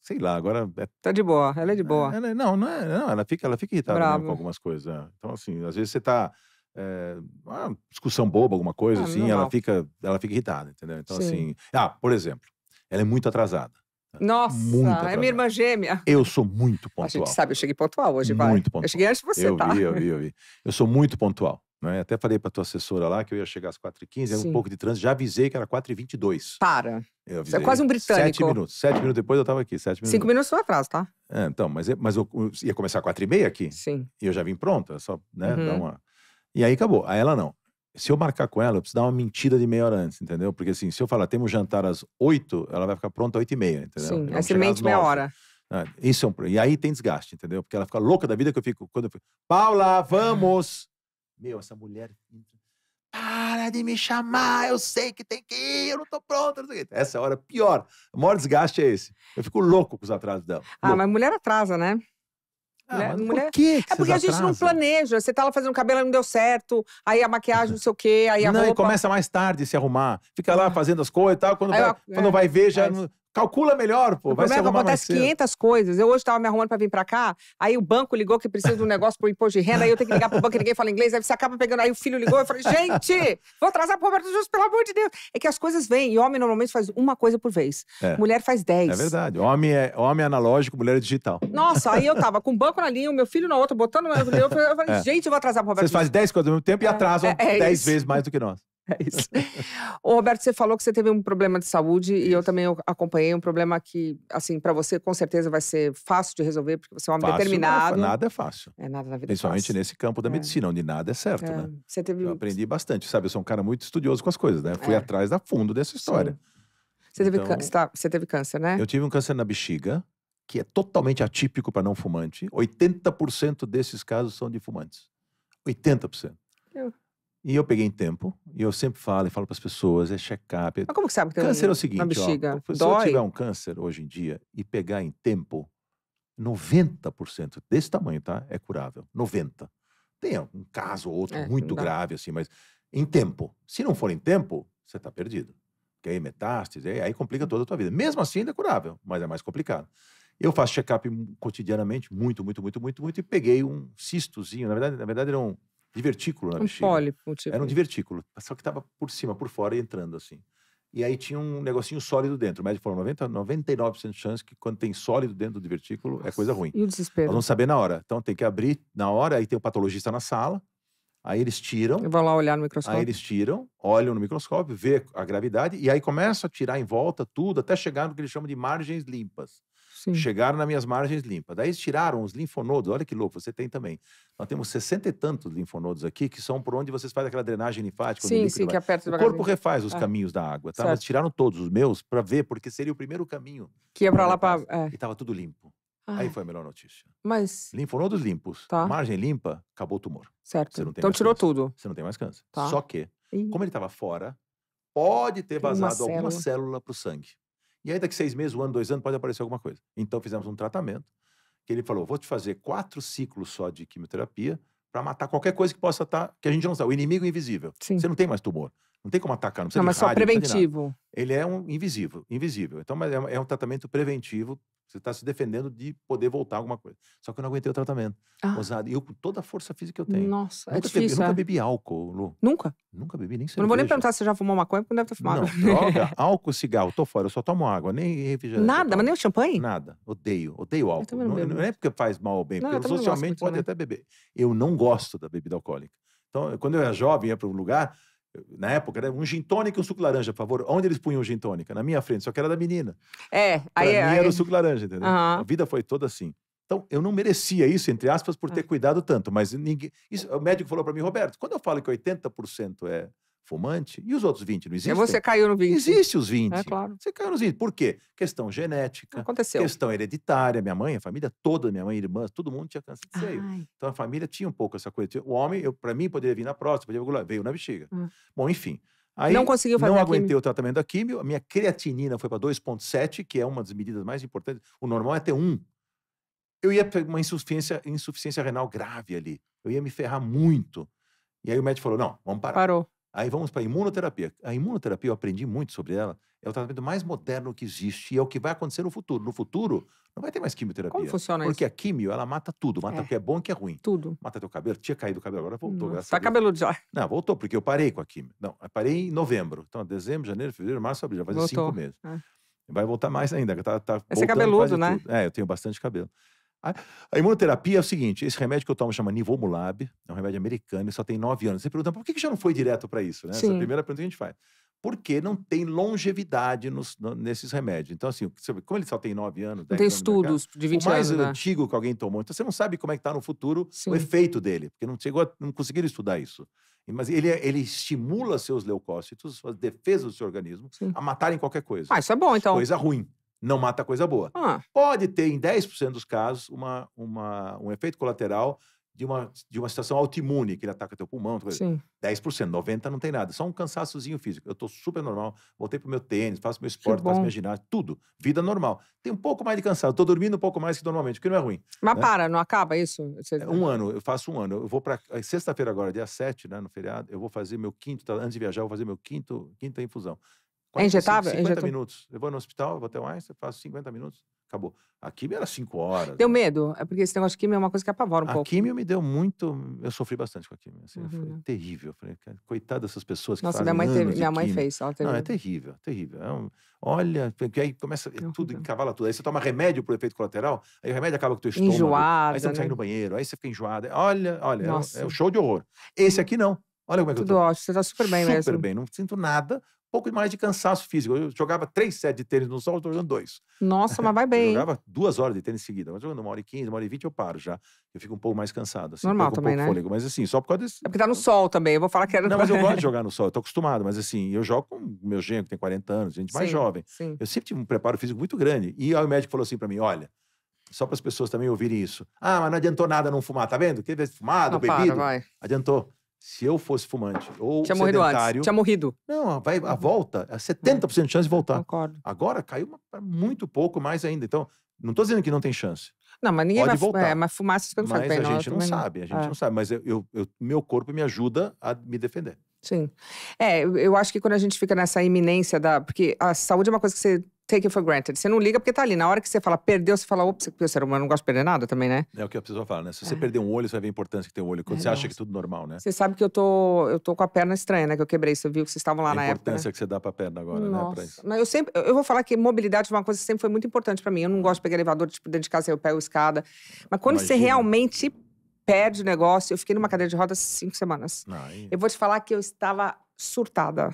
sei lá, agora. É... Tá de boa, ela é de boa. Ela, é, não, não, é, não, ela fica, ela fica irritada com algumas coisas. É. Então, assim, às vezes você tá. É, uma discussão boba, alguma coisa, ah, assim, ela fica, ela fica irritada, entendeu? Então, Sim. assim. Ah, por exemplo, ela é muito atrasada. Nossa, muito é minha irmã gêmea. Eu sou muito pontual. A gente sabe, eu cheguei pontual hoje, muito vai. Muito pontual. Eu cheguei antes de você, eu tá? Vi, eu vi, eu vi. Eu sou muito pontual. Né? Até falei pra tua assessora lá que eu ia chegar às 4h15, um pouco de trânsito, já avisei que era 4h22. Para. Eu avisei. Você é quase um britânico. Sete minutos. Sete minutos depois eu tava aqui. Sete minutos. Cinco minutos só atrás, tá? É, então, mas, mas eu, ia começar às 4h30 aqui. Sim. E eu já vim pronta, só né, uhum. dar uma. E aí acabou. Aí ela não se eu marcar com ela, eu preciso dar uma mentira de meia hora antes, entendeu? Porque assim, se eu falar, temos jantar às oito ela vai ficar pronta às oito e meia, entendeu? Sim, aí você mente meia hora. Ah, isso é um problema. E aí tem desgaste, entendeu? Porque ela fica louca da vida que eu fico. Quando eu fico, Paula, vamos! Meu, essa mulher. Para de me chamar, eu sei que tem que ir, eu não tô pronta. Não essa é hora, pior. O maior desgaste é esse. Eu fico louco com os atrasos dela. Ah, mas mulher atrasa, né? Ah, né? Por quê que é porque a gente atrasam? não planeja. Você tá lá fazendo o cabelo, não deu certo, aí a maquiagem, não sei o quê, aí a não, roupa... Não, e começa mais tarde se arrumar. Fica lá ah. fazendo as coisas e tal, quando, vai, eu... quando vai ver, já... É. Calcula melhor, pô. Vai ser é acontece 500 coisas. Eu hoje estava me arrumando para vir para cá, aí o banco ligou que precisa de um negócio pro imposto de renda, aí eu tenho que ligar pro banco e ninguém fala inglês, aí você acaba pegando. Aí o filho ligou, eu falei, gente, vou atrasar pro Roberto Justo, pelo amor de Deus. É que as coisas vêm, e homem normalmente faz uma coisa por vez. É. Mulher faz dez. É verdade. Homem é, homem é analógico, mulher é digital. Nossa, aí eu tava com o banco na linha, o meu filho na outra, botando. Eu falei, eu falei é. gente, eu vou atrasar pro Roberto Vocês fazem dez coisas ao mesmo tempo e é. atrasam é, dez vezes mais do que nós. É isso. Ô, Roberto, você falou que você teve um problema de saúde isso. e eu também acompanhei um problema que, assim, para você com certeza vai ser fácil de resolver, porque você é um homem fácil, determinado. nada é fácil. É nada na vida é Principalmente fácil. nesse campo da é. medicina, onde nada é certo, é. né? Você teve... Eu aprendi bastante, sabe? Eu sou um cara muito estudioso com as coisas, né? Fui é. atrás da fundo dessa história. Você, teve câncer, então tá, você teve câncer, né? Eu tive um câncer na bexiga, que é totalmente atípico para não fumante. 80% desses casos são de fumantes. 80%. E eu peguei em tempo, e eu sempre falo e falo para as pessoas, é check-up. Mas como que sabe que tem Câncer um, é o seguinte, bexiga? Ó, se Dói. eu tiver um câncer hoje em dia e pegar em tempo, 90% desse tamanho, tá? É curável. 90%. Tem um caso ou outro é, muito grave, assim, mas em tempo. Se não for em tempo, você está perdido. Porque aí é metástase, aí, aí complica toda a tua vida. Mesmo assim, ainda é curável, mas é mais complicado. Eu faço check-up cotidianamente, muito, muito, muito, muito, muito, e peguei um cistozinho. Na verdade, na verdade era um divertículo na né, um bexiga. pólipo, tipo. Era um divertículo, só que estava por cima, por fora e entrando assim. E aí tinha um negocinho sólido dentro. O médico falou 90, 99% de chance que quando tem sólido dentro do divertículo Nossa. é coisa ruim. E o desespero? vamos saber na hora. Então tem que abrir na hora, aí tem o patologista na sala, aí eles tiram. Eu vou lá olhar no microscópio. Aí eles tiram, olham no microscópio, vê a gravidade, e aí começa a tirar em volta tudo, até chegar no que eles chamam de margens limpas. Sim. Chegaram nas minhas margens limpas. Daí eles tiraram os linfonodos. Olha que louco, você tem também. Nós temos 60 e tantos linfonodos aqui, que são por onde vocês fazem aquela drenagem linfática. Sim, sim, que aperta O corpo refaz os é. caminhos da água, tá? Certo. Mas tiraram todos os meus para ver, porque seria o primeiro caminho. Que ia para lá para. É. E tava tudo limpo. Ah. Aí foi a melhor notícia. Mas. Linfonodos limpos, tá. margem limpa, acabou o tumor. Certo. então tirou câncer. tudo. Você não tem mais câncer. Tá. Só que, Ih. como ele estava fora, pode ter vazado alguma célula para o sangue. E aí daqui seis meses, um ano, dois anos, pode aparecer alguma coisa. Então fizemos um tratamento que ele falou: vou te fazer quatro ciclos só de quimioterapia para matar qualquer coisa que possa estar, tá, que a gente não sabe, o inimigo é invisível. Sim. Você não tem mais tumor. Não tem como atacar, não precisa não, mas rádio, só preventivo. Ele é um invisível, invisível. Então, mas é, um é tratamento preventivo você está se defendendo de poder voltar alguma coisa. Só que eu não aguentei o tratamento. Ah. Ousado. E eu, com toda a força física que eu tenho. Nossa, é nunca é difícil. Bebi, Nunca bebi álcool, Lu. Nunca? Nunca bebi, nem cerveja. Eu não vou nem perguntar se você já fumou maconha, porque não deve ter fumado. Não, droga, álcool, cigarro, tô fora. Eu só tomo água, nem refrigerante. Nada, mas nem o champanhe? Nada. Odeio, odeio álcool. Não, não, é porque faz mal ou bem, não, porque socialmente pode até beber. Eu não gosto da bebida alcoólica. Então, quando eu era jovem, ia para um lugar, na época, era né, um gin tônica e um suco laranja, por favor. Onde eles punham o gin tônica? Na minha frente, só que era da menina. É, pra aí, mim aí... É, era o suco laranja, entendeu? Uhum. A vida foi toda assim. Então, eu não merecia isso, entre aspas, por ter ah. cuidado tanto, mas ninguém. Isso, o médico falou para mim, Roberto, quando eu falo que 80% é fumante e os outros 20 não é, existem. E você caiu no 20. Existe os 20. É claro. Você caiu nos 20. Por quê? Questão genética. Aconteceu. Questão hereditária. Minha mãe, a família toda, minha mãe, irmãs, todo mundo tinha câncer de seio. Ai. Então a família tinha um pouco essa coisa. O homem, para mim, poderia vir na próstata, poderia regular, veio na bexiga. Hum. Bom, enfim. Aí, não conseguiu fazer Não aguentei o tratamento da químio. A minha creatinina foi para 2,7, que é uma das medidas mais importantes. O normal é ter 1. Eu ia pegar uma insuficiência, insuficiência renal grave ali. Eu ia me ferrar muito. E aí o médico falou: não, vamos parar. Parou. Aí vamos para a imunoterapia. A imunoterapia, eu aprendi muito sobre ela, é o tratamento mais moderno que existe e é o que vai acontecer no futuro. No futuro, não vai ter mais quimioterapia. Como funciona Porque isso? a quimio, ela mata tudo. Mata é. o que é bom e o que é ruim. Tudo. Mata teu cabelo. Tinha caído o cabelo, agora voltou. Está tá cabeludo já. Não, voltou, porque eu parei com a quimio. Não, parei em novembro. Então, dezembro, janeiro, fevereiro, março, abril. Já faz cinco meses. É. Vai voltar mais ainda. Tá, tá Esse é cabeludo, né? Tudo. É, eu tenho bastante cabelo. A, imunoterapia é o seguinte: esse remédio que eu tomo chama Nivomulab, é um remédio americano e só tem nove anos. Você pergunta, por que, que já não foi hum. direto para isso? Né? Essa é a primeira pergunta que a gente faz. Porque não tem longevidade nos, no, nesses remédios. Então, assim, como ele só tem nove anos, tem anos estudos mercado, de 20 o mais anos. mais né? antigo né? que alguém tomou. Então, você não sabe como é que está no futuro Sim. o efeito dele, porque não, chegou a, não conseguiram estudar isso. Mas ele, é, ele estimula seus leucócitos, as defesas do seu organismo, Sim. a matarem qualquer coisa. Ah, isso é bom, então. Coisa ruim não mata coisa boa. Ah. Pode ter, em 10% dos casos, uma, uma, um efeito colateral de uma, de uma situação autoimune, que ele ataca teu pulmão. Coisa. Sim. 10%, 90% não tem nada. Só um cansaçozinho físico. Eu estou super normal, voltei pro meu tênis, faço meu esporte, faço minha ginástica, tudo. Vida normal. Tem um pouco mais de cansaço. Estou dormindo um pouco mais que normalmente, o que não é ruim. Mas né? para, não acaba isso? Você... É, um ano, eu faço um ano. Eu vou para é, Sexta-feira agora, dia 7, né, no feriado, eu vou fazer meu quinto, antes de viajar, eu vou fazer meu quinto, quinta infusão. 40, é injetável? 50 Injetou. minutos. Eu vou no hospital, vou até o Einstein, faço 50 minutos, acabou. A química era 5 horas. Deu medo? É porque esse negócio de química é uma coisa que apavora um a pouco. A química me deu muito... Eu sofri bastante com a química. Assim, uhum. Foi terrível. Eu falei, dessas pessoas que Nossa, minha mãe, teve, minha mãe fez. Ela teve... Não, é terrível, é terrível. É um... Olha, porque aí começa é tudo, encavala tudo. Aí você toma remédio pro efeito colateral, aí o remédio acaba com o teu estômago. Enjoada, Aí você né? sai no banheiro, aí você fica enjoado Olha, olha, é é Nossa. é um show de horror. Esse aqui não. Olha como é que Tudo eu tô. ótimo, você tá super bem super mesmo. Super bem, não sinto nada pouco mais de cansaço físico. Eu jogava três sets de tênis no sol, eu estou jogando dois. Nossa, mas vai bem. Eu jogava duas horas de tênis seguida. Mas jogando uma hora e quinze, uma hora e vinte, eu paro já. Eu fico um pouco mais cansado. Assim, Normal também, um né? Fôlego. Mas assim, só por causa desse... É porque tá no sol também. Eu vou falar que era... Não, mas eu gosto de jogar no sol. Eu tô acostumado. Mas assim, eu jogo com meu genro, que tem 40 anos, gente mais jovem. Sim. Eu sempre tive um preparo físico muito grande. E aí o médico falou assim para mim, olha... Só para as pessoas também ouvirem isso. Ah, mas não adiantou nada não fumar, tá vendo? Que ver fumado, não, bebido. Para, vai. Adiantou se eu fosse fumante ou Tinha morrido Antes. Tinha morrido. Não, vai, a volta, é 70% de chance de voltar. Concordo. Agora caiu muito pouco mais ainda. Então, não estou dizendo que não tem chance. Não, mas ninguém Pode vai voltar. É, mas fumar essas coisas Mas bem, a gente não, não sabe, a gente é. não sabe. Mas eu, eu, eu, meu corpo me ajuda a me defender. Sim. É, eu acho que quando a gente fica nessa iminência da. Porque a saúde é uma coisa que você take it for granted. Você não liga porque tá ali. Na hora que você fala perdeu, você fala, ops, o ser humano não gosta de perder nada também, né? É o que a pessoa fala, né? Se você é. perder um olho, você vai ver a importância que tem o um olho. Quando é, você nossa. acha que é tudo normal, né? Você sabe que eu tô, eu tô com a perna estranha, né? Que eu quebrei. Você viu que vocês estavam lá é a na época. A importância né? que você dá pra perna agora, nossa. né? Pra isso. Mas eu sempre, eu vou falar que mobilidade é uma coisa que sempre foi muito importante pra mim. Eu não gosto de pegar elevador, tipo, dentro de casa eu pego escada. Mas quando Imagina. você realmente perde o negócio, eu fiquei numa cadeira de rodas cinco semanas. Eu vou te falar que eu estava surtada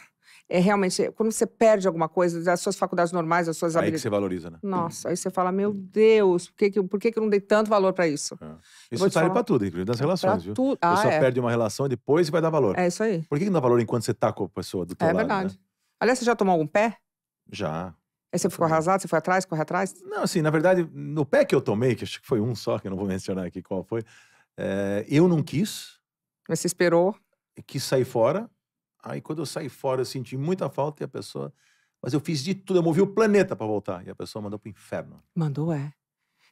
é realmente, quando você perde alguma coisa das suas faculdades normais, das suas aí habilidades. Aí que você valoriza, né? Nossa, aí você fala, meu uhum. Deus, por que, que, por que, que eu não dei tanto valor para isso? É. Isso vale pra tudo, inclusive nas relações, viu? Tu... Ah, você só é. perde uma relação e depois você vai dar valor. É isso aí. Por que, que não dá valor enquanto você tá com a pessoa do teu é lado? É verdade. Né? Aliás, você já tomou algum pé? Já. Aí você ficou arrasado? Você foi atrás, corre atrás? Não, assim, na verdade, no pé que eu tomei, que acho que foi um só, que eu não vou mencionar aqui qual foi, é, eu não quis. Mas você esperou. Quis sair fora Aí quando eu saí fora, eu senti muita falta e a pessoa. Mas eu fiz de tudo, eu movi o planeta para voltar. E a pessoa mandou pro inferno. Mandou, é.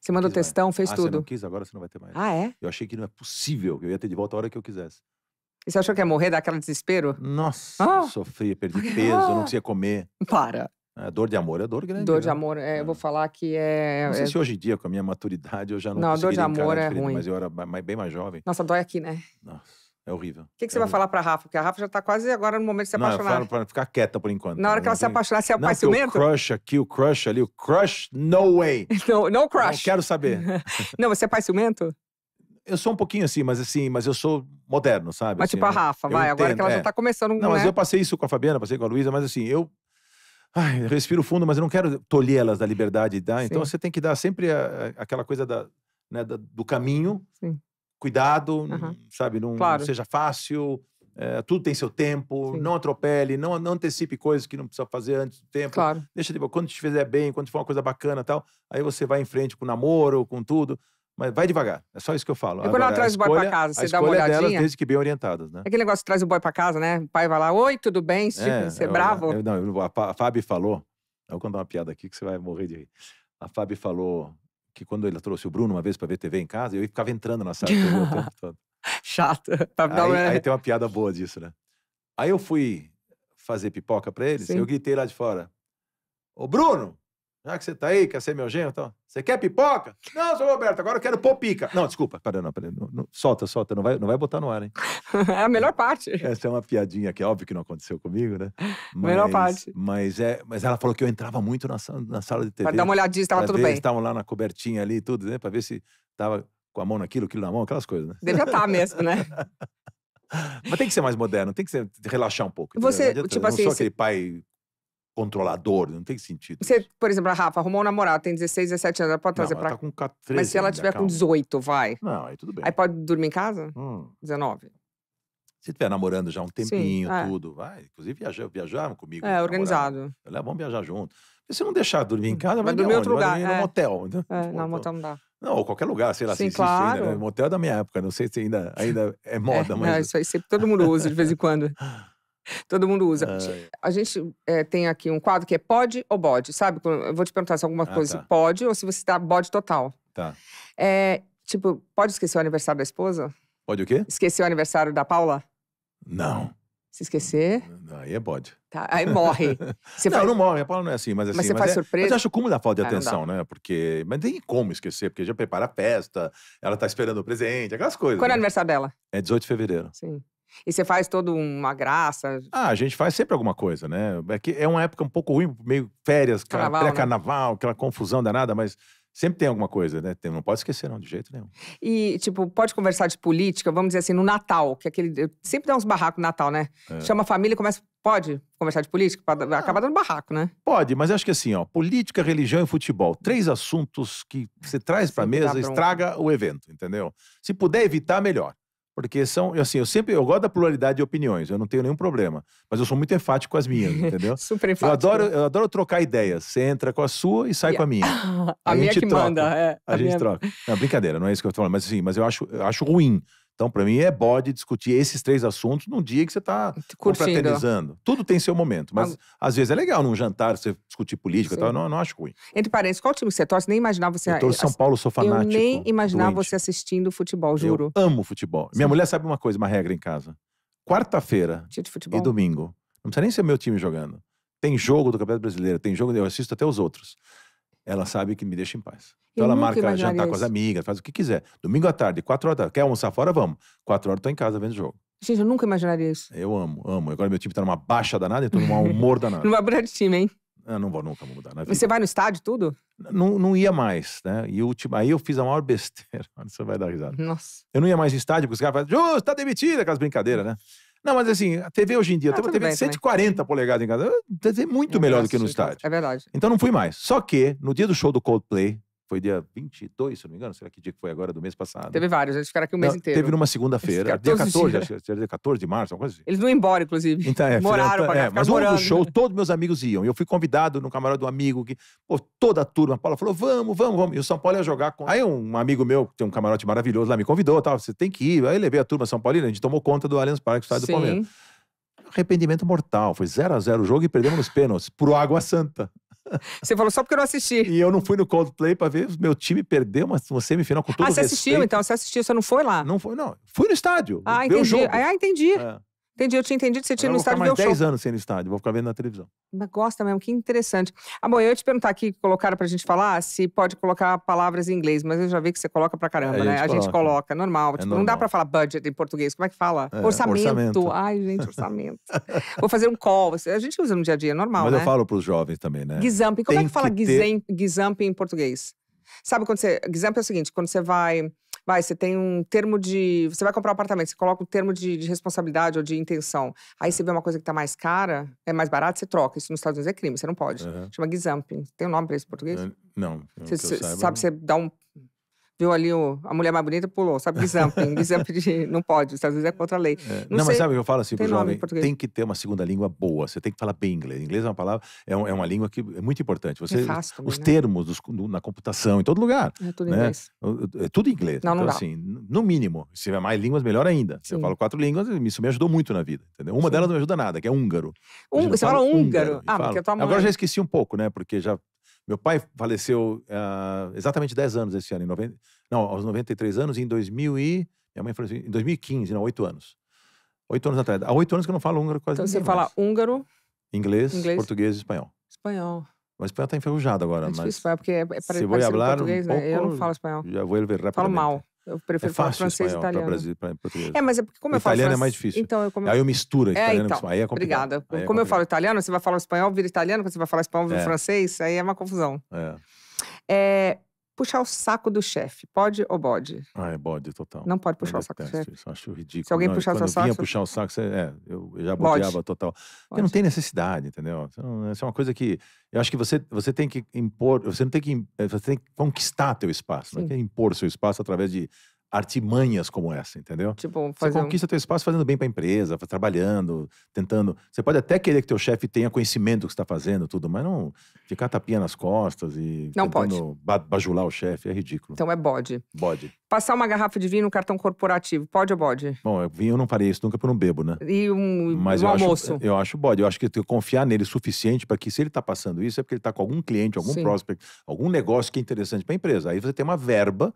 Você mandou textão, fez ah, tudo. Você não quis, agora você não vai ter mais. Ah, é? Eu achei que não é possível, que eu ia ter de volta a hora que eu quisesse. E você achou que ia morrer daquela desespero? Nossa, ah. sofria, perdi ah! peso, eu não conseguia comer. Para. É, dor de amor é dor grande. Dor né? de amor, é, é. eu vou é. falar que é. Não sei é... se hoje em dia, com a minha maturidade, eu já não Não, dor de amor é ruim. Mas eu era bem mais jovem. Nossa, dói aqui, né? Nossa. É horrível. O que, que é você vai falar pra Rafa? Porque a Rafa já tá quase agora no momento de se apaixonar. Não, eu falo pra ficar quieta por enquanto. Na hora né? que ela se apaixonar, você é pai ciumento? o crush aqui, o crush ali, o crush, no way. no, no crush. Não quero saber. não, você é pai ciumento? Eu sou um pouquinho assim, mas assim, mas eu sou moderno, sabe? Mas assim, tipo a Rafa, vai, agora que ela é. já tá começando... Não, né? mas eu passei isso com a Fabiana, passei com a Luísa, mas assim, eu... Ai, eu respiro fundo, mas eu não quero tolher elas da liberdade, tá? Então Sim. Então você tem que dar sempre a, a, aquela coisa da, né, da, do caminho, Sim cuidado, uhum. sabe? Não, claro. não, seja fácil. É, tudo tem seu tempo, Sim. não atropele, não, não, antecipe coisas que não precisa fazer antes do tempo. Claro. Deixa tipo, quando te fizer bem, quando for uma coisa bacana tal, aí você vai em frente com o namoro, com tudo. Mas vai devagar. É só isso que eu falo. E quando Agora, ela traz o boy pra casa, você dá uma olhadinha. Delas, desde que bem orientadas, né? Aquele negócio que traz o boy pra casa, né? O pai vai lá, oi, tudo bem? Você tipo é, você é bravo? Eu, não, a Fábio falou. Eu vou contar uma piada aqui que você vai morrer de rir. A Fábio falou que quando ele trouxe o Bruno uma vez para ver TV em casa, eu ficava entrando na sala de TV o tempo todo. Chato. Aí, aí, tem uma piada boa disso, né? Aí eu fui fazer pipoca para eles, Sim. eu gritei lá de fora: Ô Bruno, já que você tá aí, quer ser meu genro? Então, você quer pipoca? Não, seu Roberto, agora eu quero popica. Não, desculpa, pera, não, pera, não, não, solta, solta, não vai, não vai botar no ar, hein? é a melhor parte. Essa é uma piadinha que é óbvio que não aconteceu comigo, né? Mas, melhor parte. Mas, é, mas ela falou que eu entrava muito na, na sala de TV. Pra dar uma olhadinha se tava tudo ver, bem. estavam lá na cobertinha ali e tudo, né? Pra ver se tava com a mão naquilo, aquilo na mão, aquelas coisas, né? Devia estar tá mesmo, né? Mas tem que ser mais moderno, tem que ser, relaxar um pouco. Você, tipo não assim. Não sou aquele pai controlador, não tem sentido. Você, por exemplo, a Rafa arrumou um namorado, tem 16, 17 anos, ela pode trazer não, ela pra. Tá com 14, Mas se ela né, tiver calma. com 18, vai. Não, aí tudo bem. Aí pode dormir em casa? Hum. 19. Se tiver namorando já um tempinho, Sim, é. tudo, vai. Inclusive viajar, viajar comigo. É, organizado. Falei, é, vamos viajar junto. Se você não deixar dormir em hum, casa, vai, vai dormir em outro lugar. Vai dormir é. é. num hotel. É, Pô, motel não dá. Não, ou qualquer lugar, sei lá, Sim, se claro. Ainda, né? Motel é da minha época, não sei se ainda, ainda é, é moda, é, mas. Não, isso aí sempre todo mundo usa de vez em quando. Todo mundo usa. Ah, é. A gente é, tem aqui um quadro que é pode ou bode, sabe? Eu vou te perguntar se alguma ah, coisa tá. pode ou se você está bode total. Tá. É, tipo, pode esquecer o aniversário da esposa? Pode o quê? Esquecer o aniversário da Paula? Não. Se esquecer. Aí é bode. Tá, aí morre. Você não, faz... não morre, a Paula não é assim, mas assim. Mas você mas faz é, surpresa. Mas eu acho como dá falta de ah, atenção, né? Porque. Mas nem como esquecer, porque já prepara a festa, ela tá esperando o presente, aquelas coisas. Quando é né? é o aniversário dela? É 18 de fevereiro. Sim. E você faz toda uma graça. Ah, a gente faz sempre alguma coisa, né? É, que é uma época um pouco ruim, meio férias, né? pré-carnaval, né? aquela confusão danada, mas sempre tem alguma coisa, né? Não pode esquecer, não, de jeito nenhum. E, tipo, pode conversar de política, vamos dizer assim, no Natal, que é aquele. Sempre dá uns barracos no Natal, né? É. Chama a família e começa. Pode conversar de política? Pra... Ah. Acaba dando barraco, né? Pode, mas acho que assim, ó, política, religião e futebol. Três assuntos que você traz pra mesa, estraga o evento, entendeu? Se puder evitar, melhor. Porque são, assim, eu sempre, eu gosto da pluralidade de opiniões, eu não tenho nenhum problema. Mas eu sou muito enfático com as minhas, entendeu? Super enfático. Eu adoro, eu adoro trocar ideias. Você entra com a sua e sai com a minha. a, a minha que troca. manda, é. A, a minha... gente é, troca. Não, brincadeira, não é isso que eu tô falando. Mas assim, mas eu acho, eu acho ruim então, para mim, é bode discutir esses três assuntos num dia que você está confraternizando. Tudo tem seu momento, mas às vezes é legal num jantar você discutir política sim. e tal. Não, não acho ruim. Entre parênteses, qual time você torce? Nem imaginar você. Eu torço São Paulo, sou fanático. Eu nem imaginar doente. você assistindo futebol, juro. Eu amo futebol. Sim. Minha mulher sabe uma coisa, uma regra em casa: quarta-feira e domingo. Não precisa nem ser meu time jogando. Tem jogo do Campeonato Brasileiro, tem jogo, eu assisto até os outros ela sabe que me deixa em paz. Então eu ela marca jantar isso. com as amigas, faz o que quiser. Domingo à tarde, quatro horas da tarde. Quer almoçar fora? Vamos. Quatro horas eu tô em casa vendo o jogo. Gente, eu nunca imaginaria isso. Eu amo, amo. Agora meu time tá numa baixa danada, eu tô num humor danado. não vai mudar de time, hein? Eu não vou nunca mudar. Na né? vida. Você vai no estádio tudo? Não, não ia mais, né? E eu, tipo, aí eu fiz a maior besteira. Você vai dar risada. Nossa. Eu não ia mais no estádio, porque os caras falam, Jô, você tá demitido, aquelas brincadeiras, né? Não, mas assim, a TV hoje em dia, ah, tem uma TV de 140 também. polegadas em casa. TV muito é melhor do que no estádio. É verdade. Então não fui mais. Só que, no dia do show do Coldplay, foi dia 22, se não me engano. Será que dia que foi agora do mês passado? Teve vários, eles ficaram aqui o mês inteiro. Teve numa segunda-feira, dia 14, acho que dia 14 de março, alguma coisa assim. Eles não iam embora, inclusive. Então, é, Moraram pra é, cá, Mas morando. no show, né? todos meus amigos iam. Eu fui convidado no camarote de um amigo que, pô, toda a turma, a Paula falou: vamos, vamos, vamos. E o São Paulo ia jogar com. Aí um amigo meu, que tem um camarote maravilhoso lá, me convidou, tal, você tem que ir. Aí levei a turma São Paulina, a gente tomou conta do Allianz Parque, do estado do Palmeiras arrependimento mortal. Foi 0 a 0 o jogo e perdemos nos pênaltis pro Água Santa. Você falou só porque eu não assisti. E eu não fui no Coldplay pra ver meu time perder uma, uma semifinal com todo o Ah, você respeito. assistiu então? Você assistiu, você não foi lá? Não foi, não. Fui no estádio. Ah, entendi. Ah, entendi. É. Entendi, eu tinha entendido que você tinha no estádio. Eu vou ficar mais 10 anos sem no estádio, vou ficar vendo na televisão. Mas gosta mesmo, que interessante. Amor, ah, eu ia te perguntar aqui, colocaram pra gente falar se pode colocar palavras em inglês, mas eu já vi que você coloca pra caramba, é, né? A gente, a gente coloca, normal. É tipo, normal. não dá pra falar budget em português, como é que fala? É, orçamento. orçamento. Ai, gente, orçamento. vou fazer um call, a gente usa no dia a dia, é normal, Mas né? eu falo pros jovens também, né? Gizamping, como Tem é que fala que ter... em português? Sabe quando você… Gizamping é o seguinte, quando você vai vai, você tem um termo de. Você vai comprar um apartamento, você coloca um termo de, de responsabilidade ou de intenção. Aí você vê uma coisa que está mais cara, é mais barato você troca. Isso nos Estados Unidos é crime, você não pode. Uhum. Chama guisamping. Tem um nome para isso em português? Não. não você sabe, você dá um viu ali o, a mulher mais bonita pulou, sabe? Bisamping. de não pode, os Estados Unidos é contra a lei. É. Não, não mas sabe o que eu falo assim pro jovem? Tem que ter uma segunda língua boa, você tem que falar bem inglês. Inglês é uma palavra, é, um, é uma língua que é muito importante. Você, é também, os né? termos dos, no, na computação, em todo lugar. É tudo né? inglês. É tudo inglês. Não, então, não assim, no mínimo, se tiver mais línguas, melhor ainda. Sim. Eu falo quatro línguas, isso me ajudou muito na vida. Entendeu? Uma Sim. delas não me ajuda nada, que é húngaro. Um, você fala húngaro? Ah, porque eu tua Agora já é- esqueci um pouco, né? Porque já meu pai faleceu uh, exatamente 10 anos esse ano, em 90, não, aos 93 anos, em 2000 e, minha mãe faleceu em 2015, não, 8 anos. 8 anos atrás. Há 8 anos que eu não falo húngaro quase Então você mais. fala húngaro, inglês, inglês, português e espanhol. Espanhol. Mas espanhol está enferrujado agora. É difícil mas porque é, é parecido com português, um pouco, né? Eu não falo espanhol. Já vou ver rapidamente. Falo mal. Eu prefiro é falar francês e italiano. Brasil, pra português. é, mas é porque como o eu falo italiano é francês... é mais difícil. Então, eu como... Aí eu misturo é, então. com espanhol. Aí é complicado. Obrigada. Aí é como eu falo italiano, você vai falar espanhol, vira italiano. Quando você vai falar espanhol, vira é. francês. Aí é uma confusão. É puxar o saco do chefe. Pode ou bode? Ah, é bode, total. Não pode puxar eu o saco do chefe. Isso, acho ridículo. Se alguém não, puxar o seu saco. Se puxar o saco, você, é, eu já bodeava total. Porque não tem necessidade, entendeu? É isso é uma coisa que. Eu acho que você, você tem que impor, você não tem que. Eh, você tem que conquistar teu espaço, é Sim. não é impor seu espaço através de artimanhas como essa, entendeu? Tipo, você conquista um... teu espaço fazendo bem para a empresa, trabalhando, tentando. Você pode até querer que teu chefe tenha conhecimento do que está fazendo, tudo, mas não ficar tapinha nas costas e não tentando pode. bajular o chefe é ridículo. Então é bode. Bode. Passar uma garrafa de vinho no cartão corporativo, pode ou bode? Bom, vinho eu não farei isso nunca por um não bebo, né? E um, mas um eu almoço. Acho, eu acho bode. Eu acho que eu confiar nele o é suficiente para que se ele está passando isso é porque ele está com algum cliente, algum Sim. prospect, algum negócio que é interessante para a empresa. Aí você tem uma verba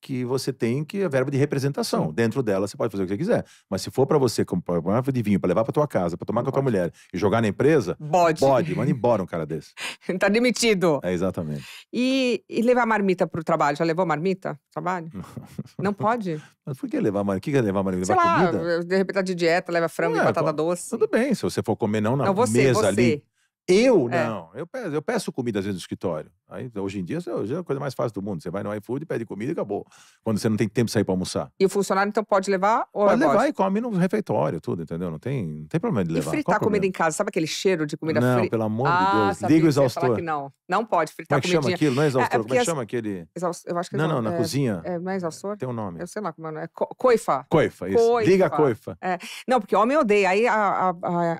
que você tem, que é verba de representação. Sim. Dentro dela você pode fazer o que você quiser. Mas se for para você comprar uma garrafa de vinho para levar para tua casa, para tomar com a tua mulher e jogar na empresa, pode. Pode, manda embora um cara desse. tá demitido. É exatamente. E, e levar marmita pro trabalho, já levou marmita pro trabalho? Não pode? Mas por que levar marmita? O que, que é levar marmita? Sei levar lá, de repente tá de dieta, leva frango é, e batata doce. Tudo bem, se você for comer não na não, você, mesa você. ali. Eu é. não, eu peço, eu peço comida às vezes no escritório. Aí, então, hoje em dia, hoje é a coisa mais fácil do mundo. Você vai no iFood, pede comida e acabou. Quando você não tem tempo de sair para almoçar. E o funcionário, então, pode levar ou Pode é levar e come no refeitório, tudo, entendeu? Não tem, não tem problema de levar. E fritar comida em casa, sabe aquele cheiro de comida frita? Não, fri... pelo amor ah, de Deus. Liga o exaustor. Que não. não pode fritar comida. Como é que chama aquilo? Não é exaustor. É, é como é que as... chama aquele. Exaust... Eu acho que é não, não, na é, cozinha. É, não é exaustor? Tem um nome. Eu sei lá como é. Co coifa. Coifa, isso. Coifa. Liga a coifa. É. Não, porque homem odeia. Aí a, a, a,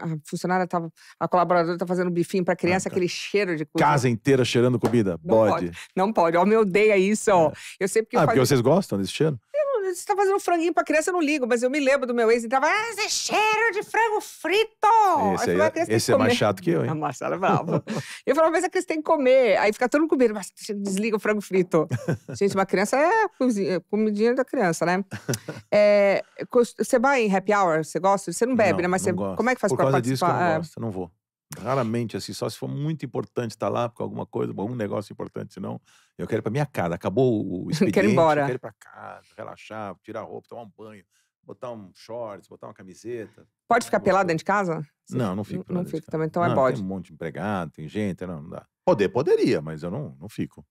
a funcionária tava. A colaboradora tá fazendo bifinho para criança, ah, tá. aquele cheiro de coisa. Casa inteira cheirando comida vida? Não bode. Pode. Não pode. Ó, odeia isso, ó. É. Eu sei porque. Ah, porque vocês gostam desse cheiro? você tá fazendo franguinho pra criança, eu não ligo, mas eu me lembro do meu ex e tava, ah, esse é cheiro de frango frito! Esse, é, ah, esse é mais chato que eu, hein? A Marcela é brava. eu falava, mas a criança tem que comer. Aí fica todo mundo comendo, mas desliga o frango frito. Gente, uma criança é, é comidinha da criança, né? É, você vai em happy hour, você gosta? Você não bebe, não, né? Mas você, gosto. como é que faz Por pra causa participar? Disso que eu não, gosto, não vou. Raramente, assim, só se for muito importante estar tá lá, com alguma coisa, algum negócio importante, senão eu quero ir para minha casa. Acabou o expediente, quero ir embora. eu quero ir para casa, relaxar, tirar a roupa, tomar um banho, botar um shorts, botar uma camiseta. Pode né, ficar pelado dentro de casa? não, não fico. Não, então é não fico também, então não, é bode. Tem um monte de empregado, tem gente, não, né, não dá. Poder, poderia, mas eu não, não fico.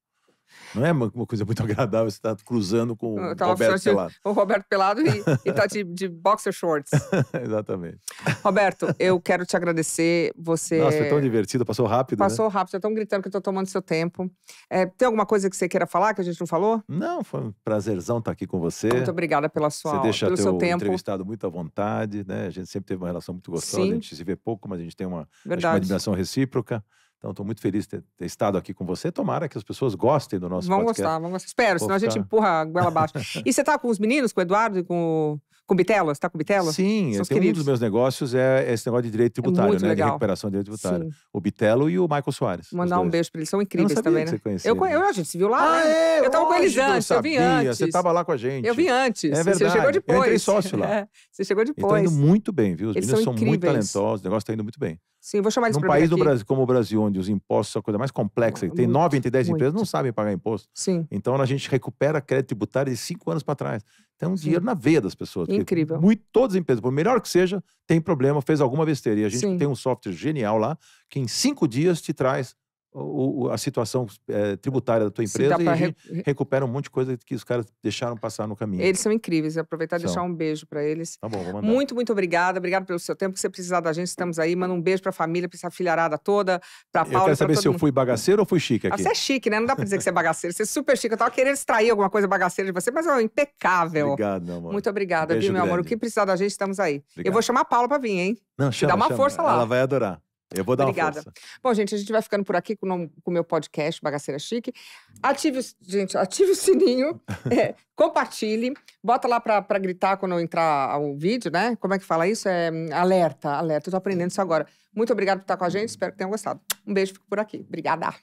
Não é uma, coisa muito agradável você estar tá cruzando com o Roberto Pelado. o Roberto Pelado e, está tá de, de boxer shorts. Exatamente. Roberto, eu quero te agradecer. Você. Nossa, foi tão divertido, passou rápido. Né? Passou né? rápido, já estão é gritando que eu estou tomando seu tempo. É, tem alguma coisa que você queira falar que a gente não falou? Não, foi um prazerzão estar tá aqui com você. Muito obrigada pela sua você deixa pelo teu seu tempo. entrevistado muito à vontade, né? A gente sempre teve uma relação muito gostosa, Sim. a gente se vê pouco, mas a gente tem uma, uma admiração recíproca. Então, estou muito feliz de ter, ter, estado aqui com você. Tomara que as pessoas gostem do nosso vão podcast. Vão gostar, vão gostar. Espero, Vou senão ficar... a gente empurra a goela abaixo. e você está com os meninos, com o Eduardo e com o... Com Bitelo? Você tá com Bitelo? Sim, São um dos meus negócios é esse negócio de direito é tributário, é né? Legal. De recuperação de direito tributário. Sim. O Bitelo e o Michael Soares. Mandar um beijo pra eles, são incríveis eu também, né? Você conhecia, eu, né? Eu, a gente se viu lá, ah, né? É, eu tava lógico, com eles antes, eu, eu vim antes. Você tava lá com a gente. Eu vim antes. É verdade. Você chegou depois. Eu entrei sócio lá. É, você chegou tá depois. E indo muito bem, viu? Os eles meninos são, são muito talentosos, o negócio tá indo muito bem. Sim, vou chamar eles Num país aqui. do Brasil, como o Brasil, onde os impostos são é a coisa mais complexa, muito, tem 9 entre 10 empresas não sabem pagar imposto. Sim. Então a gente recupera crédito tributário de 5 anos para trás. Então um dinheiro na veia das pessoas. Incrível. Muito, todas as empresas, por melhor que seja, tem problema, fez alguma besteira. E a gente Sim. tem um software genial lá que em cinco dias te traz o, o, a situação é, tributária da tua empresa e re... recupera um monte de coisa que os caras deixaram passar no caminho. Eles são incríveis. Aproveitar e deixar um beijo para eles. Tá bom, vou mandar. Muito, muito obrigada. Obrigado pelo seu tempo. Se você precisar da gente, estamos aí. Manda um beijo para a família, para essa filharada toda, para Paula. Eu quero saber se mundo. eu fui bagaceiro ou fui chique ah, aqui. Ah, você é chique, né? Não dá para dizer que você é bagaceiro. Você é super chique. Eu tava querendo extrair alguma coisa bagaceira de você, mas é impecável. Obrigado, meu amor. Muito obrigada, um viu, meu grande. amor? O que precisar da gente, estamos aí. Obrigado. Eu vou chamar a Paula para vir, hein? Não, chama, Te dá uma chama. força lá. Ela vai adorar. Eu vou dar Obrigada. uma força. Bom, gente, a gente vai ficando por aqui com o meu podcast Bagaceira Chique. Ative, gente, ative o sininho, é, compartilhe, bota lá para gritar quando entrar o vídeo, né? Como é que fala isso? É alerta, alerta. Eu tô aprendendo isso agora. Muito obrigada por estar com a gente, espero que tenham gostado. Um beijo, fico por aqui. Obrigada.